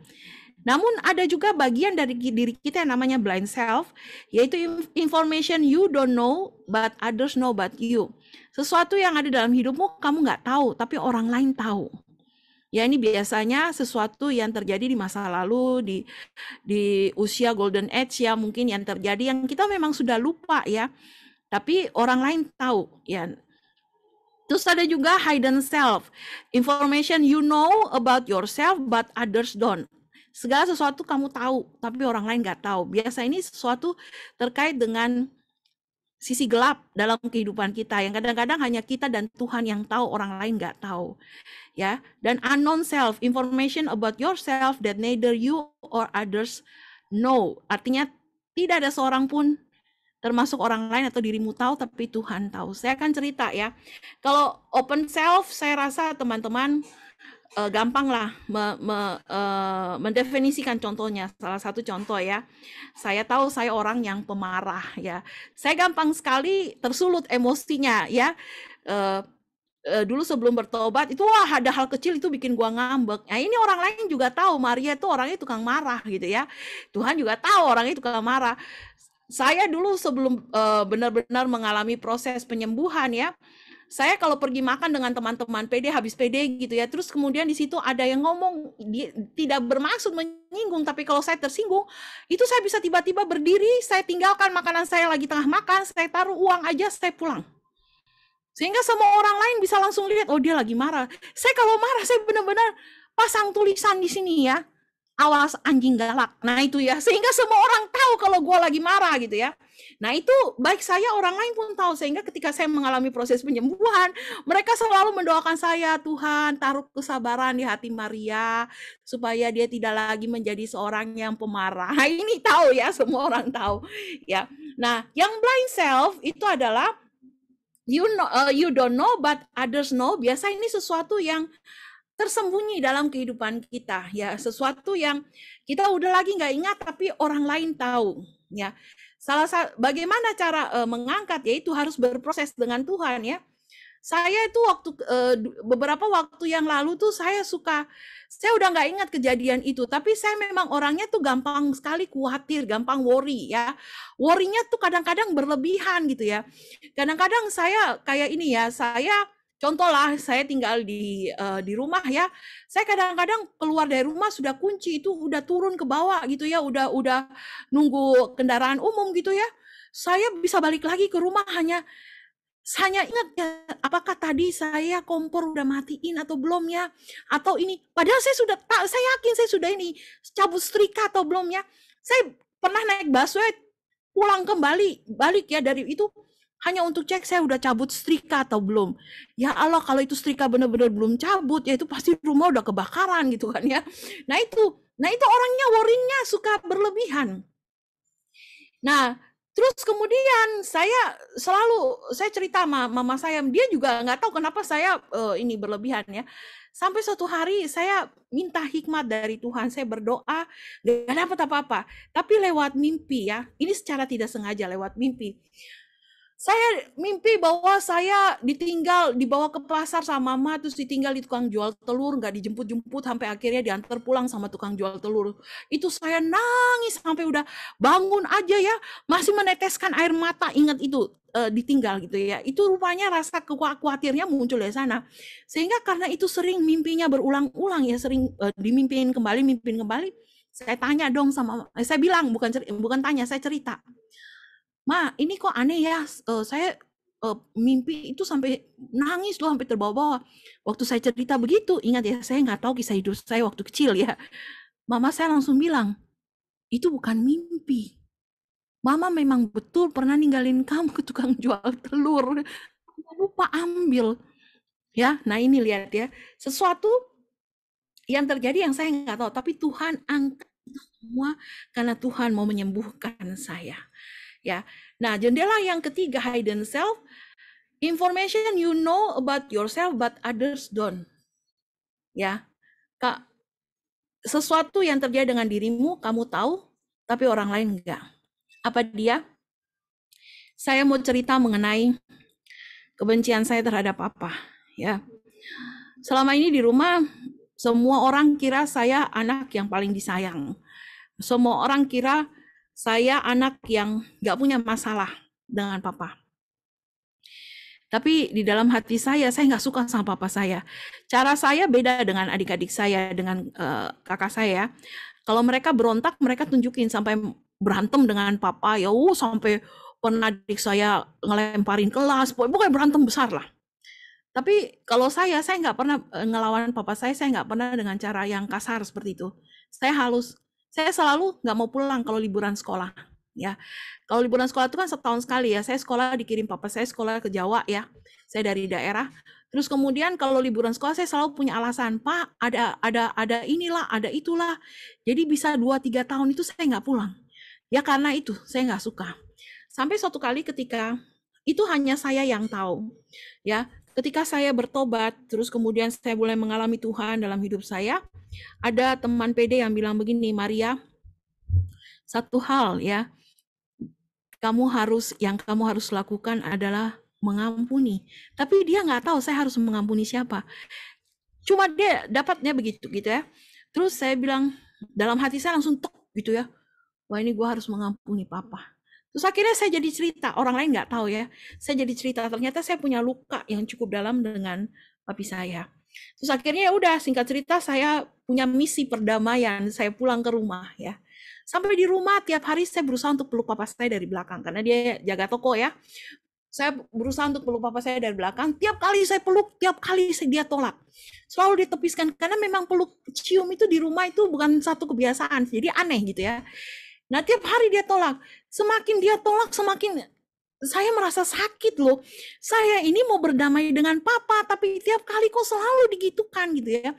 Namun ada juga bagian dari diri kita yang namanya blind self, yaitu information you don't know but others know but you. Sesuatu yang ada dalam hidupmu kamu nggak tahu tapi orang lain tahu Ya ini biasanya sesuatu yang terjadi di masa lalu di di usia golden age ya mungkin yang terjadi yang kita memang sudah lupa ya. Tapi orang lain tahu ya. Terus ada juga hidden self, information you know about yourself but others don't. Segala sesuatu kamu tahu tapi orang lain nggak tahu. Biasa ini sesuatu terkait dengan sisi gelap dalam kehidupan kita yang kadang-kadang hanya kita dan Tuhan yang tahu orang lain nggak tahu ya dan unknown self information about yourself that neither you or others know artinya tidak ada seorang pun termasuk orang lain atau dirimu tahu tapi Tuhan tahu saya akan cerita ya kalau open self saya rasa teman-teman uh, gampang lah me, me, uh, mendefinisikan contohnya. Salah satu contoh ya, saya tahu saya orang yang pemarah ya. Saya gampang sekali tersulut emosinya ya. Uh, dulu sebelum bertobat itu wah ada hal kecil itu bikin gua ngambek. Nah ini orang lain juga tahu Maria itu orangnya tukang marah gitu ya. Tuhan juga tahu orangnya tukang marah. Saya dulu sebelum benar-benar uh, benar -benar mengalami proses penyembuhan ya, saya kalau pergi makan dengan teman-teman PD habis PD gitu ya terus kemudian di situ ada yang ngomong dia tidak bermaksud menyinggung tapi kalau saya tersinggung itu saya bisa tiba-tiba berdiri saya tinggalkan makanan saya lagi tengah makan saya taruh uang aja saya pulang sehingga semua orang lain bisa langsung lihat oh dia lagi marah saya kalau marah saya benar-benar pasang tulisan di sini ya awas anjing galak. Nah itu ya, sehingga semua orang tahu kalau gue lagi marah gitu ya. Nah itu baik saya orang lain pun tahu sehingga ketika saya mengalami proses penyembuhan, mereka selalu mendoakan saya Tuhan taruh kesabaran di hati Maria supaya dia tidak lagi menjadi seorang yang pemarah. Nah, ini tahu ya, semua orang tahu ya. Nah yang blind self itu adalah you know, uh, you don't know but others know. Biasa ini sesuatu yang tersembunyi dalam kehidupan kita ya sesuatu yang kita udah lagi nggak ingat tapi orang lain tahu ya salah satu bagaimana cara uh, mengangkat yaitu harus berproses dengan Tuhan ya saya itu waktu uh, beberapa waktu yang lalu tuh saya suka saya udah nggak ingat kejadian itu tapi saya memang orangnya tuh gampang sekali khawatir gampang worry ya worrynya tuh kadang-kadang berlebihan gitu ya kadang-kadang saya kayak ini ya saya Contohlah saya tinggal di uh, di rumah ya. Saya kadang-kadang keluar dari rumah sudah kunci itu udah turun ke bawah gitu ya, udah udah nunggu kendaraan umum gitu ya. Saya bisa balik lagi ke rumah hanya hanya ingat ya, apakah tadi saya kompor udah matiin atau belum ya? Atau ini, padahal saya sudah, tak saya yakin saya sudah ini cabut setrika atau belum ya? Saya pernah naik busway, pulang kembali, balik ya dari itu, hanya untuk cek saya udah cabut setrika atau belum. Ya Allah, kalau itu setrika benar-benar belum cabut, ya itu pasti rumah udah kebakaran gitu kan ya. Nah itu, nah itu orangnya worrynya suka berlebihan. Nah, terus kemudian saya selalu saya cerita sama mama saya, dia juga nggak tahu kenapa saya uh, ini berlebihan ya. Sampai suatu hari saya minta hikmat dari Tuhan, saya berdoa, nggak dapat apa-apa. Tapi lewat mimpi ya, ini secara tidak sengaja lewat mimpi saya mimpi bahwa saya ditinggal dibawa ke pasar sama mama terus ditinggal di tukang jual telur nggak dijemput-jemput sampai akhirnya diantar pulang sama tukang jual telur itu saya nangis sampai udah bangun aja ya masih meneteskan air mata ingat itu e, ditinggal gitu ya itu rupanya rasa kekuatirnya muncul dari sana sehingga karena itu sering mimpinya berulang-ulang ya sering e, dimimpin kembali mimpin kembali saya tanya dong sama eh, saya bilang bukan bukan tanya saya cerita ma ini kok aneh ya uh, saya uh, mimpi itu sampai nangis loh sampai terbawa-bawa waktu saya cerita begitu ingat ya saya nggak tahu kisah hidup saya waktu kecil ya mama saya langsung bilang itu bukan mimpi mama memang betul pernah ninggalin kamu ke tukang jual telur lupa ambil ya nah ini lihat ya sesuatu yang terjadi yang saya nggak tahu tapi Tuhan angkat semua karena Tuhan mau menyembuhkan saya ya. Nah, jendela yang ketiga hidden self information you know about yourself but others don't. Ya. Kak sesuatu yang terjadi dengan dirimu kamu tahu tapi orang lain enggak. Apa dia? Saya mau cerita mengenai kebencian saya terhadap apa? ya. Selama ini di rumah semua orang kira saya anak yang paling disayang. Semua orang kira saya anak yang nggak punya masalah dengan papa. Tapi di dalam hati saya, saya nggak suka sama papa saya. Cara saya beda dengan adik-adik saya, dengan uh, kakak saya. Kalau mereka berontak, mereka tunjukin sampai berantem dengan papa. Ya, uh, sampai pernah adik saya ngelemparin kelas. Pokoknya berantem besar lah. Tapi kalau saya, saya nggak pernah ngelawan papa saya, saya nggak pernah dengan cara yang kasar seperti itu. Saya halus saya selalu nggak mau pulang kalau liburan sekolah ya kalau liburan sekolah itu kan setahun sekali ya saya sekolah dikirim papa saya sekolah ke Jawa ya saya dari daerah terus kemudian kalau liburan sekolah saya selalu punya alasan pak ada ada ada inilah ada itulah jadi bisa dua tiga tahun itu saya nggak pulang ya karena itu saya nggak suka sampai suatu kali ketika itu hanya saya yang tahu ya ketika saya bertobat, terus kemudian saya mulai mengalami Tuhan dalam hidup saya, ada teman PD yang bilang begini, Maria, satu hal ya, kamu harus yang kamu harus lakukan adalah mengampuni. Tapi dia nggak tahu saya harus mengampuni siapa. Cuma dia dapatnya begitu gitu ya. Terus saya bilang dalam hati saya langsung tok gitu ya. Wah ini gue harus mengampuni papa Terus akhirnya saya jadi cerita, orang lain nggak tahu ya. Saya jadi cerita, ternyata saya punya luka yang cukup dalam dengan papi saya. Terus akhirnya ya udah singkat cerita saya punya misi perdamaian, saya pulang ke rumah ya. Sampai di rumah tiap hari saya berusaha untuk peluk papa saya dari belakang karena dia jaga toko ya. Saya berusaha untuk peluk papa saya dari belakang, tiap kali saya peluk, tiap kali dia tolak. Selalu ditepiskan karena memang peluk cium itu di rumah itu bukan satu kebiasaan, jadi aneh gitu ya. Nah, tiap hari dia tolak. Semakin dia tolak, semakin saya merasa sakit loh. Saya ini mau berdamai dengan papa, tapi tiap kali kok selalu digitukan gitu ya.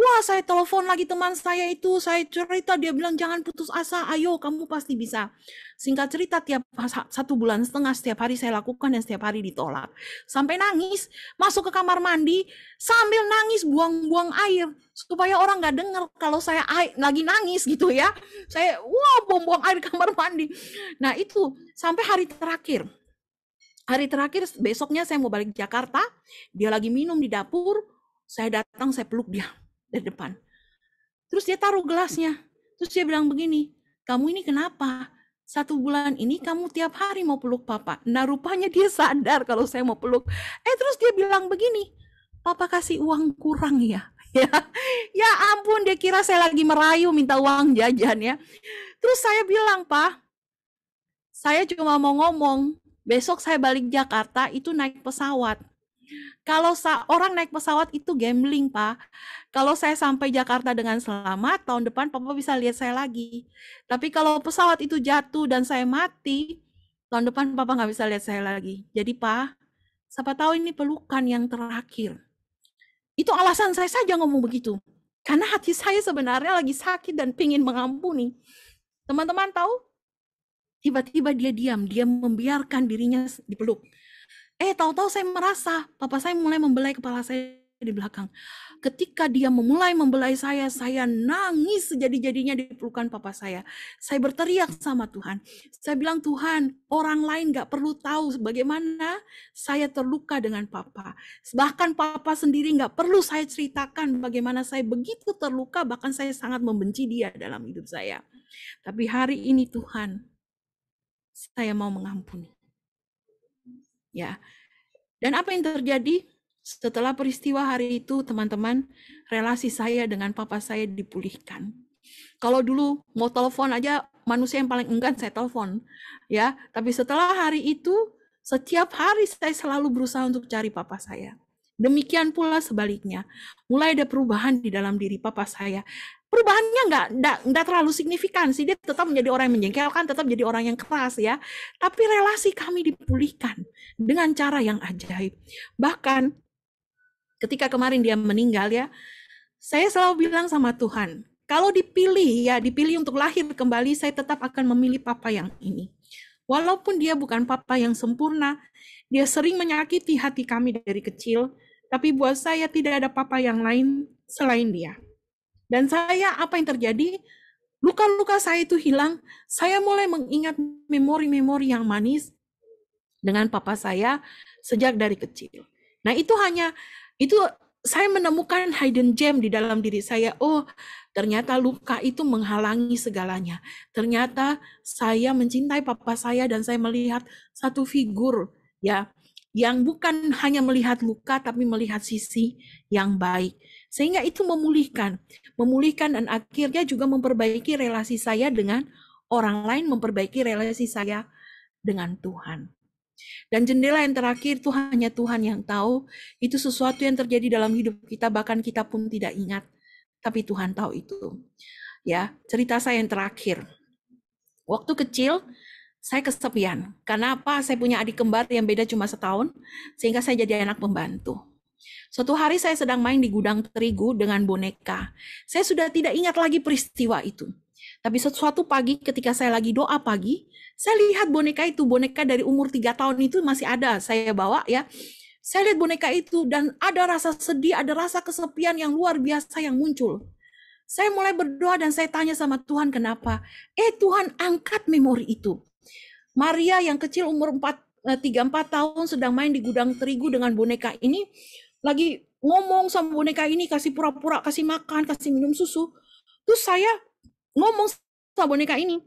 Wah, saya telepon lagi teman saya itu, saya cerita, dia bilang jangan putus asa, ayo kamu pasti bisa. Singkat cerita, tiap satu bulan setengah setiap hari saya lakukan dan setiap hari ditolak. Sampai nangis, masuk ke kamar mandi, sambil nangis buang-buang air, supaya orang nggak dengar kalau saya air, lagi nangis gitu ya. Saya, wah, buang-buang air kamar mandi. Nah itu, sampai hari terakhir, hari terakhir besoknya saya mau balik ke Jakarta, dia lagi minum di dapur, saya datang, saya peluk dia dari depan. Terus dia taruh gelasnya. Terus dia bilang begini, kamu ini kenapa? Satu bulan ini kamu tiap hari mau peluk papa. Nah rupanya dia sadar kalau saya mau peluk. Eh terus dia bilang begini, papa kasih uang kurang ya. Ya, ya ampun dia kira saya lagi merayu minta uang jajan ya. Terus saya bilang, "Pak, saya cuma mau ngomong, besok saya balik Jakarta itu naik pesawat." Kalau orang naik pesawat itu gambling, Pak. Kalau saya sampai Jakarta dengan selamat, tahun depan Papa bisa lihat saya lagi. Tapi kalau pesawat itu jatuh dan saya mati, tahun depan Papa nggak bisa lihat saya lagi. Jadi Pak, siapa tahu ini pelukan yang terakhir. Itu alasan saya saja ngomong begitu. Karena hati saya sebenarnya lagi sakit dan pingin mengampuni. Teman-teman tahu? Tiba-tiba dia diam, dia membiarkan dirinya dipeluk. Eh, tahu-tahu saya merasa papa saya mulai membelai kepala saya di belakang. Ketika dia memulai membelai saya, saya nangis sejadi-jadinya di pelukan papa saya. Saya berteriak sama Tuhan. Saya bilang, Tuhan, orang lain gak perlu tahu bagaimana saya terluka dengan papa. Bahkan papa sendiri gak perlu saya ceritakan bagaimana saya begitu terluka, bahkan saya sangat membenci dia dalam hidup saya. Tapi hari ini Tuhan, saya mau mengampuni. Ya. Dan apa yang terjadi? Setelah peristiwa hari itu, teman-teman, relasi saya dengan papa saya dipulihkan. Kalau dulu mau telepon aja manusia yang paling enggan saya telepon, ya. Tapi setelah hari itu, setiap hari saya selalu berusaha untuk cari papa saya. Demikian pula sebaliknya. Mulai ada perubahan di dalam diri papa saya. Perubahannya nggak, nggak, enggak terlalu signifikan sih. Dia tetap menjadi orang yang menjengkelkan, tetap menjadi orang yang keras ya. Tapi relasi kami dipulihkan dengan cara yang ajaib. Bahkan ketika kemarin dia meninggal ya, saya selalu bilang sama Tuhan, kalau dipilih ya dipilih untuk lahir kembali, saya tetap akan memilih papa yang ini. Walaupun dia bukan papa yang sempurna, dia sering menyakiti hati kami dari kecil, tapi buat saya tidak ada papa yang lain selain dia. Dan saya apa yang terjadi? Luka-luka saya itu hilang, saya mulai mengingat memori-memori yang manis dengan papa saya sejak dari kecil. Nah, itu hanya itu saya menemukan hidden gem di dalam diri saya. Oh, ternyata luka itu menghalangi segalanya. Ternyata saya mencintai papa saya dan saya melihat satu figur ya yang bukan hanya melihat luka tapi melihat sisi yang baik. Sehingga itu memulihkan, memulihkan dan akhirnya juga memperbaiki relasi saya dengan orang lain, memperbaiki relasi saya dengan Tuhan. Dan jendela yang terakhir itu hanya Tuhan yang tahu. Itu sesuatu yang terjadi dalam hidup kita bahkan kita pun tidak ingat. Tapi Tuhan tahu itu. Ya, cerita saya yang terakhir. Waktu kecil saya kesepian. Kenapa? Saya punya adik kembar yang beda cuma setahun sehingga saya jadi anak pembantu. Suatu hari saya sedang main di gudang terigu dengan boneka. Saya sudah tidak ingat lagi peristiwa itu. Tapi suatu pagi ketika saya lagi doa pagi, saya lihat boneka itu, boneka dari umur 3 tahun itu masih ada, saya bawa ya. Saya lihat boneka itu dan ada rasa sedih, ada rasa kesepian yang luar biasa yang muncul. Saya mulai berdoa dan saya tanya sama Tuhan kenapa. Eh Tuhan angkat memori itu. Maria yang kecil umur 4, 3-4 eh, tahun sedang main di gudang terigu dengan boneka ini lagi ngomong sama boneka ini kasih pura-pura kasih makan kasih minum susu terus saya ngomong sama boneka ini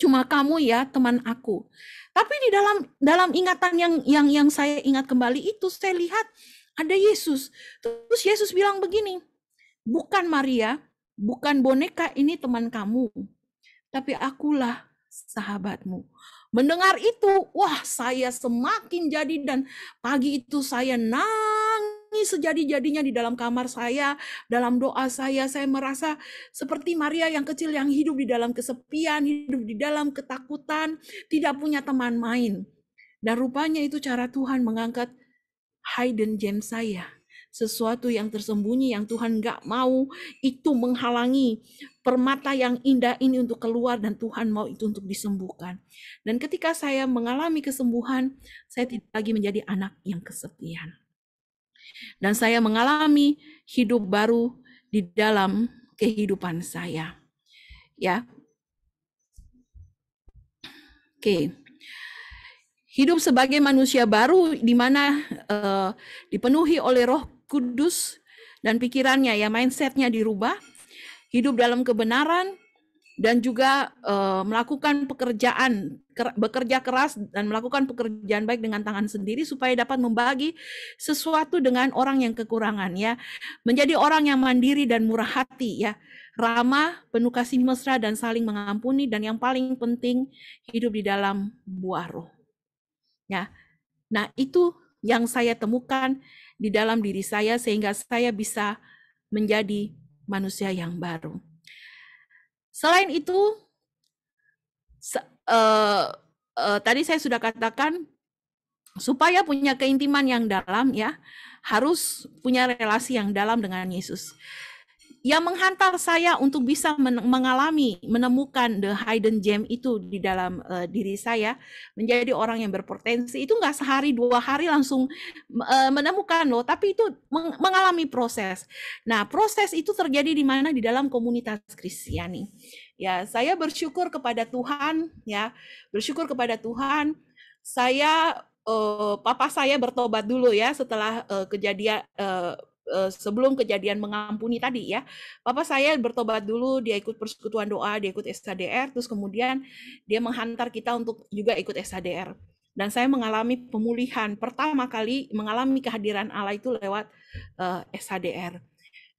cuma kamu ya teman aku tapi di dalam dalam ingatan yang yang yang saya ingat kembali itu saya lihat ada Yesus terus Yesus bilang begini bukan Maria bukan boneka ini teman kamu tapi akulah sahabatmu Mendengar itu, wah saya semakin jadi dan pagi itu saya nangis sejadi-jadinya di dalam kamar saya, dalam doa saya, saya merasa seperti Maria yang kecil yang hidup di dalam kesepian, hidup di dalam ketakutan, tidak punya teman main. Dan rupanya itu cara Tuhan mengangkat hidden gem saya sesuatu yang tersembunyi yang Tuhan gak mau itu menghalangi permata yang indah ini untuk keluar dan Tuhan mau itu untuk disembuhkan. Dan ketika saya mengalami kesembuhan, saya tidak lagi menjadi anak yang kesepian. Dan saya mengalami hidup baru di dalam kehidupan saya. Ya. Oke. hidup sebagai manusia baru di mana uh, dipenuhi oleh Roh Kudus dan pikirannya ya mindsetnya dirubah hidup dalam kebenaran dan juga uh, melakukan pekerjaan ker, bekerja keras dan melakukan pekerjaan baik dengan tangan sendiri supaya dapat membagi sesuatu dengan orang yang kekurangan ya menjadi orang yang mandiri dan murah hati ya ramah penuh kasih mesra dan saling mengampuni dan yang paling penting hidup di dalam buah roh ya nah itu yang saya temukan di dalam diri saya sehingga saya bisa menjadi manusia yang baru. Selain itu, se uh, uh, tadi saya sudah katakan supaya punya keintiman yang dalam ya harus punya relasi yang dalam dengan Yesus yang menghantar saya untuk bisa men mengalami, menemukan the hidden gem itu di dalam uh, diri saya, menjadi orang yang berpotensi itu nggak sehari dua hari langsung uh, menemukan loh, tapi itu meng mengalami proses. Nah, proses itu terjadi di mana di dalam komunitas Kristiani. Ya, saya bersyukur kepada Tuhan, ya, bersyukur kepada Tuhan. Saya uh, papa saya bertobat dulu ya setelah uh, kejadian uh, Eh, sebelum kejadian mengampuni tadi ya. Papa saya bertobat dulu, dia ikut persekutuan doa, dia ikut SHDR, terus kemudian dia menghantar kita untuk juga ikut SHDR. Dan saya mengalami pemulihan pertama kali mengalami kehadiran Allah itu lewat uh, eh, SHDR.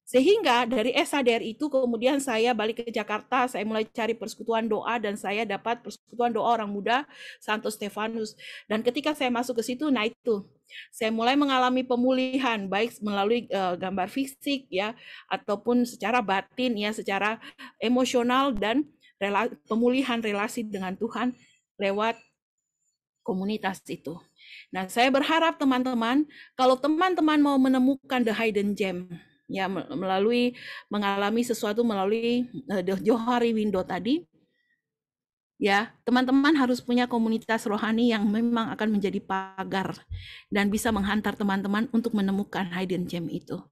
Sehingga dari SHDR itu kemudian saya balik ke Jakarta, saya mulai cari persekutuan doa dan saya dapat persekutuan doa orang muda Santo Stefanus. Dan ketika saya masuk ke situ, nah itu saya mulai mengalami pemulihan baik melalui uh, gambar fisik ya ataupun secara batin ya secara emosional dan rela pemulihan relasi dengan Tuhan lewat komunitas itu. Nah, saya berharap teman-teman kalau teman-teman mau menemukan the hidden gem ya melalui mengalami sesuatu melalui uh, eh, the Johari window tadi ya teman-teman harus punya komunitas rohani yang memang akan menjadi pagar dan bisa menghantar teman-teman untuk menemukan hidden gem itu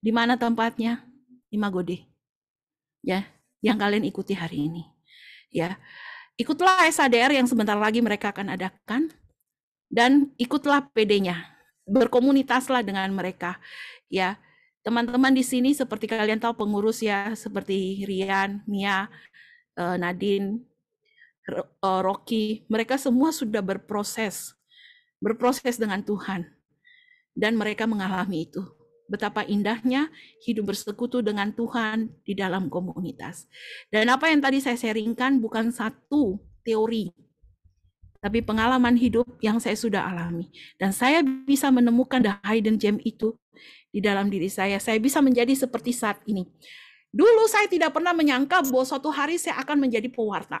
di mana tempatnya Di Magode, ya yang kalian ikuti hari ini ya ikutlah SADR yang sebentar lagi mereka akan adakan dan ikutlah PD-nya berkomunitaslah dengan mereka ya teman-teman di sini seperti kalian tahu pengurus ya seperti Rian Mia eh, Nadine Eh, Rocky, mereka semua sudah berproses, berproses dengan Tuhan, dan mereka mengalami itu. Betapa indahnya hidup bersekutu dengan Tuhan di dalam komunitas. Dan apa yang tadi saya sharingkan bukan satu teori, tapi pengalaman hidup yang saya sudah alami. Dan saya bisa menemukan the hidden gem itu di dalam diri saya. Saya bisa menjadi seperti saat ini. Dulu saya tidak pernah menyangka bahwa suatu hari saya akan menjadi pewarta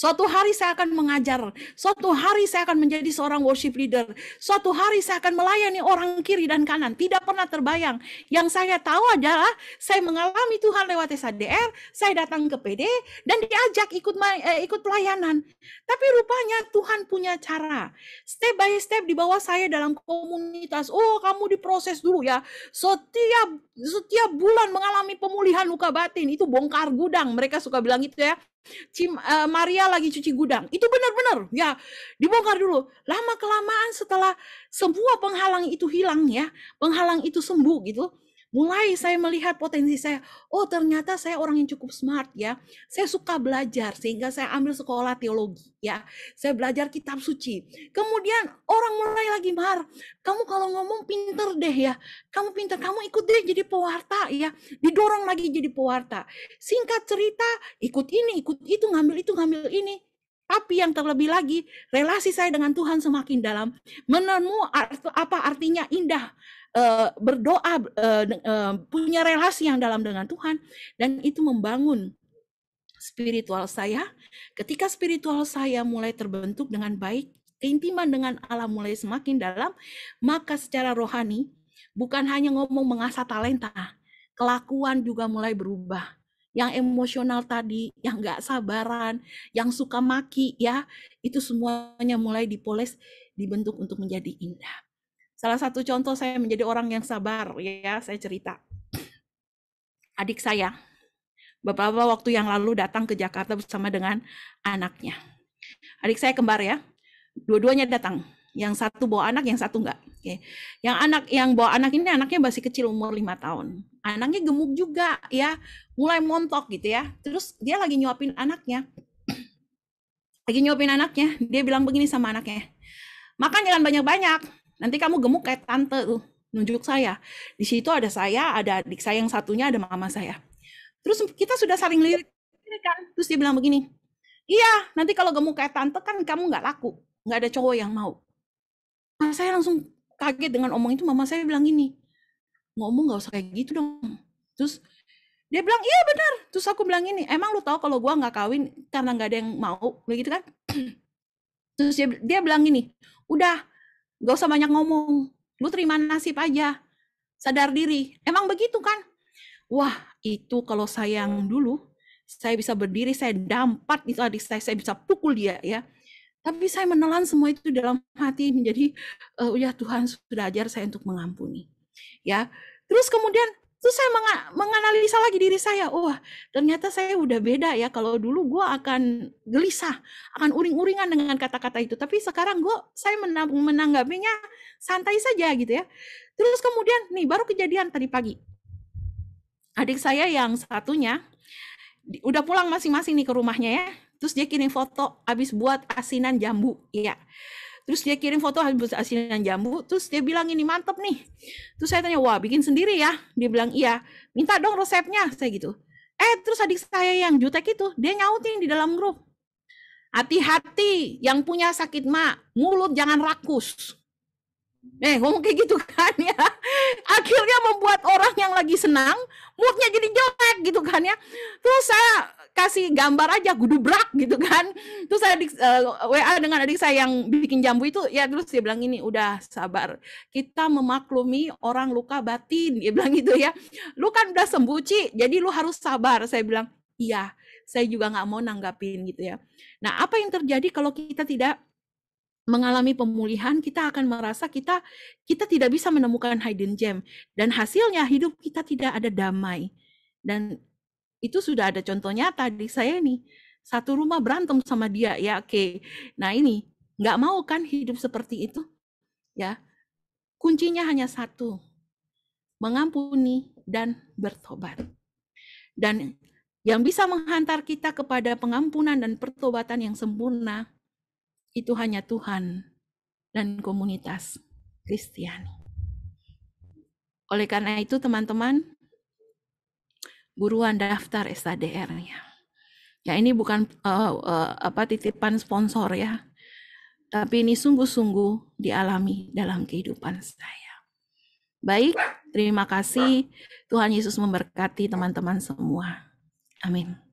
Suatu hari saya akan mengajar, suatu hari saya akan menjadi seorang worship leader, suatu hari saya akan melayani orang kiri dan kanan. Tidak pernah terbayang. Yang saya tahu adalah saya mengalami Tuhan lewat SADR, saya datang ke PD dan diajak ikut eh, ikut pelayanan. Tapi rupanya Tuhan punya cara. Step by step di bawah saya dalam komunitas. Oh, kamu diproses dulu ya. Setiap setiap bulan mengalami pemulihan luka batin itu bongkar gudang. Mereka suka bilang itu ya. Cim, uh, Maria lagi cuci gudang. Itu benar-benar ya dibongkar dulu. Lama kelamaan setelah semua penghalang itu hilang ya, penghalang itu sembuh gitu mulai saya melihat potensi saya. Oh, ternyata saya orang yang cukup smart ya. Saya suka belajar sehingga saya ambil sekolah teologi ya. Saya belajar kitab suci. Kemudian orang mulai lagi mar, kamu kalau ngomong pinter deh ya. Kamu pinter, kamu ikut deh jadi pewarta ya. Didorong lagi jadi pewarta. Singkat cerita, ikut ini, ikut itu, ngambil itu, ngambil ini. Tapi yang terlebih lagi, relasi saya dengan Tuhan semakin dalam. Menemu art, apa artinya indah Eh, berdoa, eh, eh, punya relasi yang dalam dengan Tuhan, dan itu membangun spiritual saya. Ketika spiritual saya mulai terbentuk dengan baik, keintiman dengan Allah mulai semakin dalam, maka secara rohani bukan hanya ngomong mengasah talenta, kelakuan juga mulai berubah yang emosional tadi, yang nggak sabaran, yang suka maki ya, itu semuanya mulai dipoles, dibentuk untuk menjadi indah. Salah satu contoh saya menjadi orang yang sabar ya, saya cerita. Adik saya beberapa waktu yang lalu datang ke Jakarta bersama dengan anaknya. Adik saya kembar ya. Dua-duanya datang. Yang satu bawa anak, yang satu enggak. Oke. Yang anak yang bawa anak ini anaknya masih kecil umur lima tahun. Anaknya gemuk juga ya, mulai montok gitu ya. Terus dia lagi nyuapin anaknya. lagi nyuapin anaknya, dia bilang begini sama anaknya. Makan jangan banyak-banyak nanti kamu gemuk kayak tante tuh nunjuk saya di situ ada saya ada adik saya yang satunya ada mama saya terus kita sudah saling lirik kan terus dia bilang begini iya nanti kalau gemuk kayak tante kan kamu nggak laku nggak ada cowok yang mau nah, saya langsung kaget dengan omong itu mama saya bilang gini ngomong nggak usah kayak gitu dong terus dia bilang iya benar terus aku bilang ini emang lu tahu kalau gua nggak kawin karena nggak ada yang mau begitu kan terus dia, dia bilang ini udah Gak usah banyak ngomong. Lu terima nasib aja. Sadar diri. Emang begitu kan? Wah, itu kalau saya yang dulu, saya bisa berdiri, saya dampat itu adik saya, saya bisa pukul dia ya. Tapi saya menelan semua itu dalam hati menjadi, uh, eh, ya Tuhan sudah ajar saya untuk mengampuni. Ya, terus kemudian Terus saya meng menganalisa lagi diri saya, wah ternyata saya udah beda ya. Kalau dulu gue akan gelisah, akan uring-uringan dengan kata-kata itu. Tapi sekarang gue, saya menang menanggapinya santai saja gitu ya. Terus kemudian nih baru kejadian tadi pagi. Adik saya yang satunya, udah pulang masing-masing nih ke rumahnya ya. Terus dia kirim foto abis buat asinan jambu, iya terus dia kirim foto hasil asinan jambu terus dia bilang ini mantep nih terus saya tanya wah bikin sendiri ya dia bilang iya minta dong resepnya saya gitu eh terus adik saya yang jutek itu dia nyautin di dalam grup hati-hati yang punya sakit mak mulut jangan rakus Eh, ngomong kayak gitu kan ya. Akhirnya membuat orang yang lagi senang, moodnya jadi jelek gitu kan ya. Terus saya kasih gambar aja gudubrak gitu kan terus saya uh, eh, WA dengan adik saya yang bikin jambu itu ya terus dia bilang ini udah sabar kita memaklumi orang luka batin dia bilang gitu ya lu kan udah sembuh Ci jadi lu harus sabar saya bilang iya saya juga nggak mau nanggapin gitu ya nah apa yang terjadi kalau kita tidak mengalami pemulihan, kita akan merasa kita kita tidak bisa menemukan hidden gem dan hasilnya hidup kita tidak ada damai. Dan itu sudah ada contoh nyata di saya nih satu rumah berantem sama dia ya oke okay. nah ini nggak mau kan hidup seperti itu ya kuncinya hanya satu mengampuni dan bertobat dan yang bisa menghantar kita kepada pengampunan dan pertobatan yang sempurna itu hanya Tuhan dan komunitas Kristiani. Oleh karena itu, teman-teman, buruan daftar sadr nya Ya ini bukan uh, uh, apa titipan sponsor ya, tapi ini sungguh-sungguh dialami dalam kehidupan saya. Baik, terima kasih. Tuhan Yesus memberkati teman-teman semua. Amin.